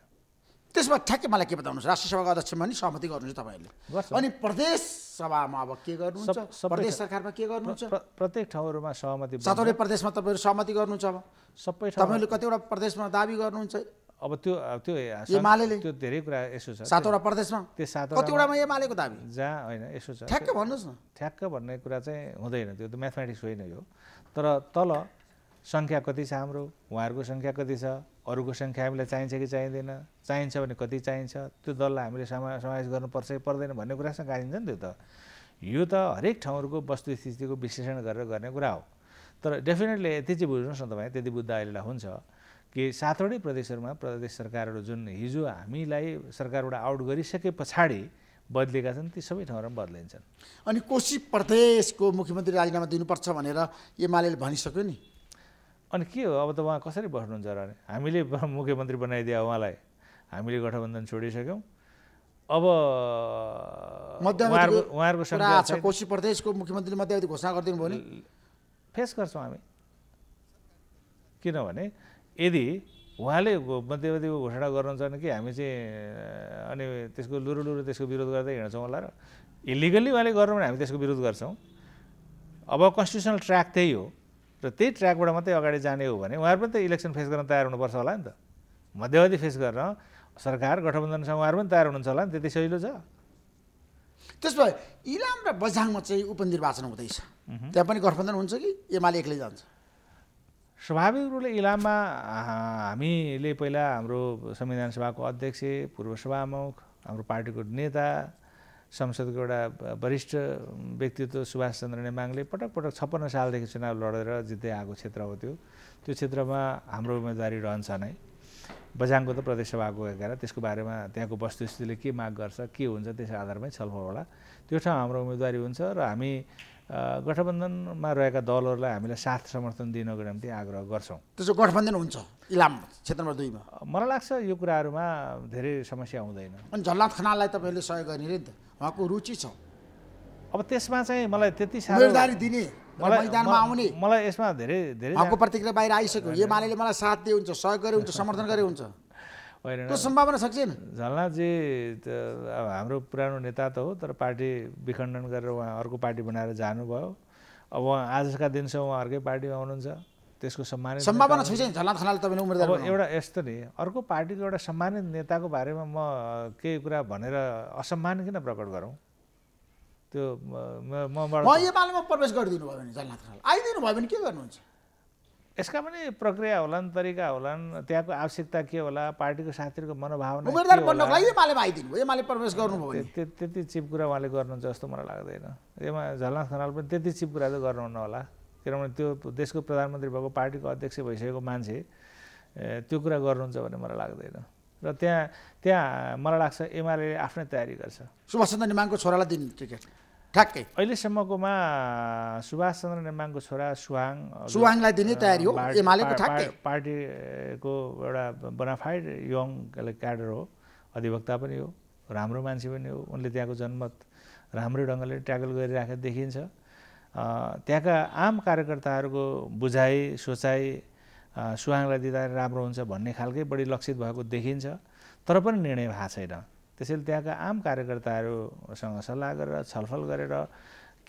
त्यसमा ठ्याक्कै मलाई के बताउनुहोस् राष्ट्रसभाको अध्यक्षमा नि सहमति गर्नुहुन्छ तपाईँहरूले अनि प्रदेश सभामा अब के गर्नुहुन्छ प्रदेश सरकारमा के गर्नुहुन्छ प्रत्येक ठाउँहरूमा सहमति सातवटै प्रदेशमा तपाईँहरू सहमति गर्नुहुन्छ अब सबै तपाईँहरूले कतिवटा प्रदेशमा दाबी गर्नुहुन्छ अब त्यो त्यो त्यो धेरै कुरा यसो छ सातवटा प्रदेशमा त्यो सातवटा एमालेको दाबी जहाँ होइन यसो छ ठ्याक्क भन्नुहोस् न ठ्याक्क भन्ने कुरा चाहिँ हुँदैन त्यो त म्याथमेटिक्स होइन यो तर तल सङ्ख्या कति छ हाम्रो उहाँहरूको सङ्ख्या कति छ अरूको सङ्ख्या हामीलाई चाहिन्छ कि चाहिँदैन चाहिन्छ भने कति चाहिन्छ त्यो दललाई हामीले समा समावेश गर्नुपर्छ कि पर्दैन भन्ने कुरासँग गाडिन्छ नि त्यो त यो त हरेक ठाउँहरूको वस्तुस्थितिको विश्लेषण गरेर गर्ने कुरा हो तर डेफिनेटली यति चाहिँ बुझ्नुहोस् न तपाईँ त्यति बुझ्दा अहिलेलाई हुन्छ कि सातवटै प्रदेशहरूमा प्रदेश सरकारहरू जुन हिजो हामीलाई सरकारबाट आउट गरिसके पछाडि बदलिएका छन् ती सबै पनि बदलिन्छन् अनि कोशी प्रदेशको मुख्यमन्त्री राजीनामा दिनुपर्छ भनेर एमाले भनिसक्यो नि अनि के हो अब त उहाँ कसरी बस्नुहुन्छ र हामीले मुख्यमन्त्री बनाइदियो उहाँलाई हामीले गठबन्धन छोडिसक्यौँ अब उहाँहरूको कोशी प्रदेशको मुख्यमन्त्री मध्यावधि घोषणा गरिदिनु भयो फेस गर्छौँ हामी किनभने यदि उहाँले मध्यावधिको घोषणा गर्नुहुन्छ भने कि हामी चाहिँ अनि त्यसको लुरु लुरु त्यसको विरोध गर्दै हिँड्छौँ होला र इलिगल्ली उहाँले गर्नु भने हामी त्यसको विरोध गर्छौँ अब कन्स्टिट्युसनल ट्र्याक त्यही हो र त्यही ट्र्याकबाट मात्रै अगाडि जाने हो भने उहाँहरू पनि त इलेक्सन फेस गर्न तयार हुनुपर्छ होला नि त मध्यवधि फेस गर्न सरकार गठबन्धनसँग उहाँहरू पनि तयार हुनुहुन्छ होला नि त्यति सजिलो छ त्यसो भए इलाम र बझाङमा चाहिँ उपनिर्वाचन हुँदैछ त्यहाँ पनि गठबन्धन हुन्छ कि एमाले एक्लै जान्छ स्वाभाविक रूपले इलाममा हामीले पहिला हाम्रो संविधान सभाको अध्यक्ष पूर्व सभामुख हाम्रो पार्टीको नेता संसदको एउटा वरिष्ठ व्यक्तित्व सुभाष चन्द्र नेमाङले पटक पटक छप्पन्न सालदेखि चुनाव लडेर जित्दै आएको क्षेत्र हो त्यो त्यो क्षेत्रमा हाम्रो उम्मेदवारी रहन्छ नै बझाङको त प्रदेशसभाको हेरेर त्यसको बारेमा त्यहाँको वस्तुस्थितिले के माग गर्छ के हुन्छ त्यस आधारमै छलफल होला त्यो ठाउँ हाम्रो उम्मेदवारी हुन्छ र हामी गठबन्धनमा रहेका दलहरूलाई हामीलाई साथ समर्थन दिनको निम्ति आग्रह गर्छौँ त्यसो गठबन्धन हुन्छ इलाम क्षेत्र नम्बर दुईमा मलाई लाग्छ यो कुराहरूमा धेरै समस्या हुँदैन अनि झलनाथ खनाललाई तपाईँहरूले सहयोग गर्ने नि उहाँको रुचि छ अब त्यसमा चाहिँ मलाई त्यति साह्रो दिने मैदानमा आउने मलाई यसमा धेरै धेरै प्रतिक्रिया बाहिर आइसक्यो यो माले मलाई साथ दिए हुन्छ सहयोग गरे हुन्छ समर्थन गरे हुन्छ सम्भावना सक्छ झलनाथजी त अब हाम्रो पुरानो नेता त हो तर पार्टी विखण्डन गरेर उहाँ अर्को पार्टी बनाएर जानुभयो अब उहाँ आजका दिनसम्म उहाँ अर्कै पार्टीमा हुनुहुन्छ त्यसको सम्मानित सम्भावना तपाईँले अब एउटा यस्तो नि अर्को पार्टीको एउटा सम्मानित नेताको बारेमा म केही कुरा भनेर असम्मान किन प्रकट गरौँ त्यो म म प्रवेश गरिदिनु भयो भने झलनाथ खनाल आइदिनु भयो भने के गर्नुहुन्छ यसका पनि प्रक्रिया होलान् तरिका होलान् त्यहाँको आवश्यकता के होला पार्टीको साथीहरूको मनोभावना त्यति चिप कुरा उहाँले गर्नुहुन्छ जस्तो मलाई लाग्दैन एमा झलनाथ खनाल पनि त्यति चिप कुरा त गर्नुहुन्न होला किनभने त्यो देशको प्रधानमन्त्री भएको पार्टीको अध्यक्ष भइसकेको मान्छे त्यो कुरा गर्नुहुन्छ भन्ने मलाई लाग्दैन र त्यहाँ त्यहाँ मलाई लाग्छ एमाले आफ्नै तयारी गर्छ सुभाष निमाङको छोरालाई दिनु टिकट ठ्याक्कै अहिलेसम्मकोमा सुभाष चन्द्र नेमाङको छोरा सुहाङ सुहाङलाई दिने तयारी हो एमालेको ठ्याक्कै पार्टीको एउटा बनाफाइड यङ क्याडर हो अधिवक्ता पनि हो राम्रो मान्छे पनि हो उनले त्यहाँको जनमत राम्रै ढङ्गले ट्याकल गरिराखेको देखिन्छ त्यहाँका आम कार्यकर्ताहरूको बुझाइ सोचाइ सुहाङलाई दिँदा राम्रो हुन्छ भन्ने खालकै बढी लक्षित भएको देखिन्छ तर पनि निर्णय भएको छैन त्यसैले त्यहाँका आम कार्यकर्ताहरूसँग सल्लाह गरेर छलफल गरेर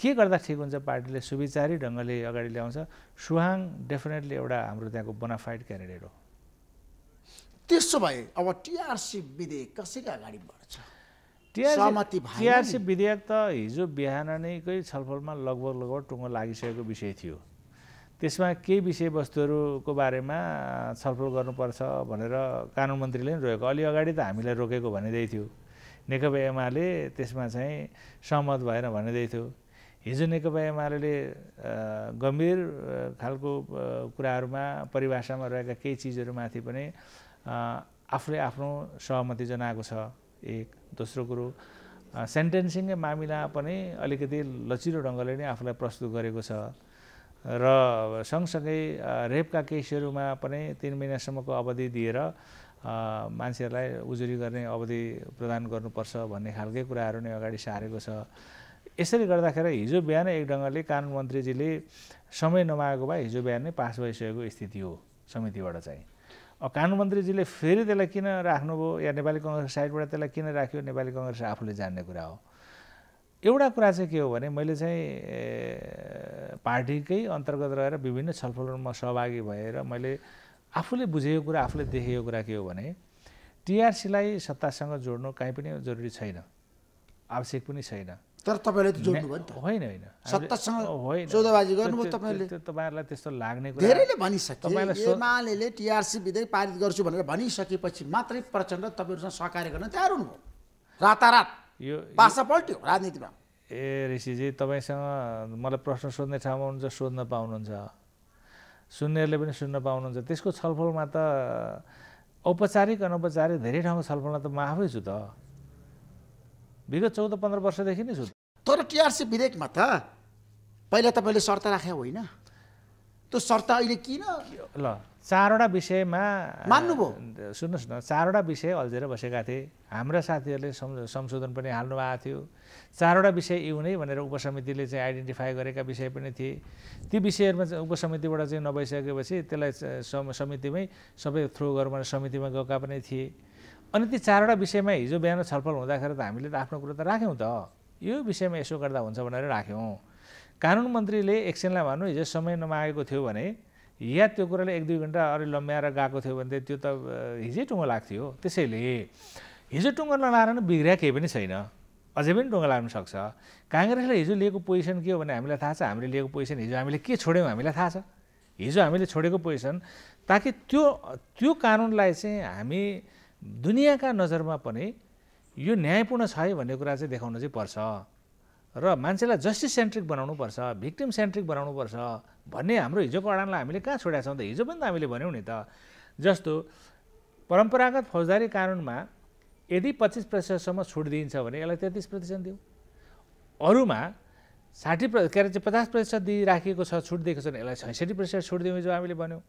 के गर्दा ठिक हुन्छ पार्टीले सुविचारी ढङ्गले अगाडि ल्याउँछ सुहाङ डेफिनेटली एउटा हाम्रो त्यहाँको बोनाफाइड क्यान्डिडेट हो त्यसो भए अब टिआरसी विधेयक कसरी अगाडि बढ्छ टिआरसी विधेयक त हिजो बिहान नैकै छलफलमा लगभग लगभग टुङ्गो लागिसकेको विषय थियो त्यसमा केही विषयवस्तुहरूको बारेमा छलफल गर्नुपर्छ भनेर कानुन मन्त्रीले नि रोकेको अलि अगाडि त हामीलाई रोकेको भनिँदै थियो नेकपा एमाले त्यसमा चाहिँ सहमत भएर भनिँदै थियो हिजो नेकपा एमाले गम्भीर खालको कुराहरूमा परिभाषामा रहेका केही चिजहरूमाथि पनि आफूले आफ्नो सहमति जनाएको छ एक दोस्रो कुरो सेन्टेन्सिङ मामिला पनि अलिकति लचिलो ढङ्गले नै आफूलाई प्रस्तुत गरेको छ र सँगसँगै रेपका केसहरूमा पनि तिन महिनासम्मको अवधि दिएर मान्छेहरूलाई उजुरी गर्ने अवधि प्रदान गर्नुपर्छ भन्ने खालकै कुराहरू नै अगाडि सारेको छ यसरी गर्दाखेरि हिजो बिहानै एक ढङ्गले कानुन मन्त्रीजीले समय नमागेको भए हिजो नै पास भइसकेको स्थिति हो समितिबाट चाहिँ अब कानुन मन्त्रीजीले फेरि त्यसलाई किन राख्नुभयो या नेपाली कङ्ग्रेस साइडबाट त्यसलाई किन राख्यो नेपाली कङ्ग्रेस आफूले जान्ने कुरा हो एउटा कुरा चाहिँ के हो भने मैले चाहिँ पार्टीकै अन्तर्गत रहेर विभिन्न छलफलहरूमा सहभागी भएर मैले आफूले बुझेको कुरा आफूले देखेको कुरा के हो भने टिआरसीलाई सत्तासँग जोड्नु काहीँ पनि जरुरी छैन आवश्यक पनि छैन तर तपाईँले होइन होइन तपाईँहरूलाई त्यस्तो लाग्ने धेरैले एमाले टिआरसी विधेयक पारित गर्छु भनेर भनिसकेपछि मात्रै प्रचण्ड तपाईँहरूसँग सहकार्य गर्न तयार हुनुभयो रातारात यो पासा पल्ट्यो राजनीतिमा ए ऋषिजी तपाईँसँग मलाई प्रश्न सोध्ने ठाउँमा हुनुहुन्छ सोध्न पाउनुहुन्छ सुन्नेहरूले पनि सुन्न पाउनुहुन्छ त्यसको छलफलमा त औपचारिक अनौपचारिक धेरै ठाउँमा छलफलमा त म आफै छु त विगत चौध पन्ध्र वर्षदेखि नै छु तर टिआरसी विधेयकमा त पहिला तपाईँले शर्त राखे होइन त्यो शर्त अहिले किन ल चारवटा विषयमा मान्नुभयो सुन्नुहोस् न चारवटा विषय अल्झेर बसेका थिए हाम्रा साथीहरूले संशोधन पनि हाल्नु भएको थियो चारवटा विषय यी हुने भनेर उपसमितिले चाहिँ आइडेन्टिफाई गरेका विषय पनि थिए ती विषयहरूमा चाहिँ उपसमितिबाट चाहिँ नभइसकेपछि त्यसलाई समितिमै सबै थ्रो गरौँ भनेर समितिमा गएका पनि थिए अनि ती चारवटा विषयमा हिजो बिहान छलफल हुँदाखेरि त हामीले त आफ्नो कुरो त राख्यौँ त यो विषयमा यसो गर्दा हुन्छ भनेर राख्यौँ कानुन मन्त्रीले एकछिनलाई भन्नु हिजो समय नमागेको थियो भने या त्यो कुराले एक दुई घन्टा अरू लम्ब्याएर गएको थियो भने त्यो त हिजै टुङ्गो लाग्थ्यो त्यसैले हिजो टुङ्गो नलाएर नै बिग्रिया केही पनि छैन अझै पनि टुङ्गो लाग्नु सक्छ काङ्ग्रेसले हिजो लिएको पोजिसन के हो भने हामीलाई थाहा छ हामीले लिएको पोजिसन हिजो हामीले के छोड्यौँ हामीलाई थाहा छ हिजो हामीले छोडेको पोजिसन ताकि त्यो त्यो कानुनलाई चाहिँ हामी दुनियाँका नजरमा पनि यो न्यायपूर्ण छ है भन्ने कुरा चाहिँ देखाउन चाहिँ पर्छ र मान्छेलाई जस्टिस सेन्ट्रिक बनाउनुपर्छ भिक्टिम सेन्ट्रिक बनाउनुपर्छ भन्ने हाम्रो हिजोको अडानलाई हामीले कहाँ छोडेका छौँ त हिजो पनि त हामीले भन्यौँ नि त जस्तो परम्परागत फौजदारी कानुनमा यदि पच्चिस प्रतिशतसम्म छुट दिइन्छ भने यसलाई तेत्तिस प्रतिशत दिउँ अरूमा साठी प्र के अरे चाहिँ पचास प्रतिशत दिइराखिएको छ छुट दिएको छ भने यसलाई छैसठी प्रतिशत छुट दिउँ हिजो हामीले भन्यौँ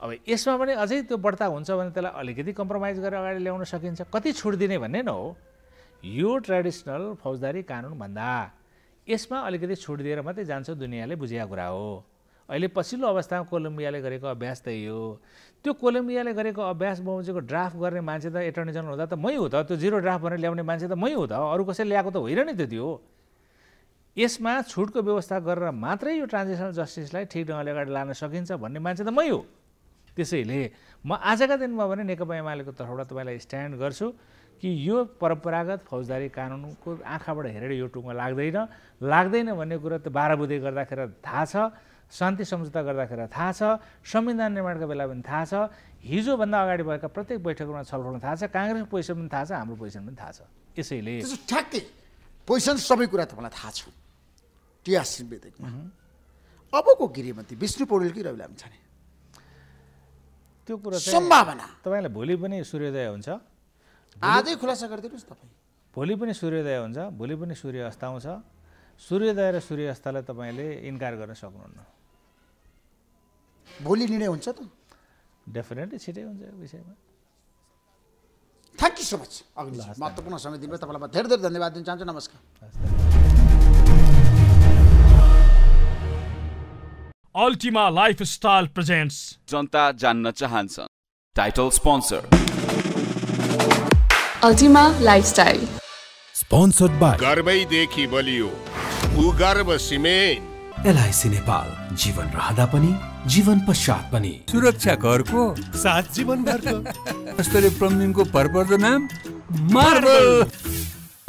अब यसमा पनि अझै त्यो बढ्ता हुन्छ भने त्यसलाई अलिकति कम्प्रोमाइज गरेर अगाडि ल्याउन सकिन्छ कति छुट दिने भन्ने न हो यो ट्रेडिसनल फौजदारी कानुनभन्दा यसमा अलिकति छुट दिएर मात्रै जान्छ दुनियाँले बुझेको कुरा हो अहिले पछिल्लो अवस्थामा कोलम्बियाले गरेको अभ्यास त्यही हो त्यो कोलम्बियाले गरेको अभ्यास बमोजिमको ड्राफ्ट गर्ने मान्छे त एटर्नी जनरल हुँदा त मै हो त त्यो जिरो ड्राफ्ट भनेर ल्याउने मान्छे त मै हो त अरू कसैले ल्याएको त होइन नि त त्यो यसमा छुटको व्यवस्था गरेर मात्रै यो ट्रान्जेक्सनल जस्टिसलाई ठिक ढङ्गले अगाडि लान सकिन्छ भन्ने मान्छे त मै हो त्यसैले म आजका दिनमा भने नेकपा एमालेको तर्फबाट तपाईँलाई स्ट्यान्ड गर्छु कि यो परम्परागत फौजदारी कानुनको आँखाबाट हेरेर यो टुङ्गो लाग्दैन लाग्दैन भन्ने कुरा त बाह्र बुधे गर्दाखेरि थाहा छ शान्ति सम्झौता गर्दाखेरि थाहा छ संविधान निर्माणको बेला पनि थाहा छ हिजोभन्दा अगाडि भएका प्रत्येक बैठकमा छलफल थाहा छ काङ्ग्रेसको पोजिसन पनि थाहा छ हाम्रो पोजिसन पनि थाहा छ यसैले ठ्याक्कै पोजिसन सबै कुरा तपाईँलाई थाहा छ टिआसिन अबको गृहमन्त्री विष्णु पौडेल कि रवि लामिछाने त्यो कुरा सम्भावना तपाईँलाई भोलि पनि सूर्योदय हुन्छ आजै खुलासा गरिदिनुहोस् तपाईँ भोलि पनि सूर्योदय हुन्छ भोलि पनि सूर्य अस्त आउँछ सूर्योदय र सूर्य सूर्यास्तलाई तपाईँले इन्कार गर्न सक्नुहुन्न भोलि निर्णय हुन्छ त डेफिनेटली छिटै हुन्छ यो विषयमा थ्याङ्क यू सो मच अघि महत्त्वपूर्ण समय दिनुभयो तपाईँलाई म धेरै धेरै धन्यवाद दिन चाहन्छु नमस्कार अल्टिमा लाइफ स्टाइल प्रेजेन्ट्स जनता जान्न चाहन्छन् title sponsor Ultima lifestyle sponsored by गर्वैदेखि बलियो भूगर्भ सिमेन्ट एलआइसी नेपाल जीवन रहँदा पनि जीवन पश्चात पनि सुरक्षा घरको साथ जीवन घरको स्तरीय प्रमिनको भरपर्दो नाम मार्बल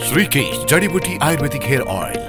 श्रीकेश जडीबुटी आयुर्वेदिक हेयर अयल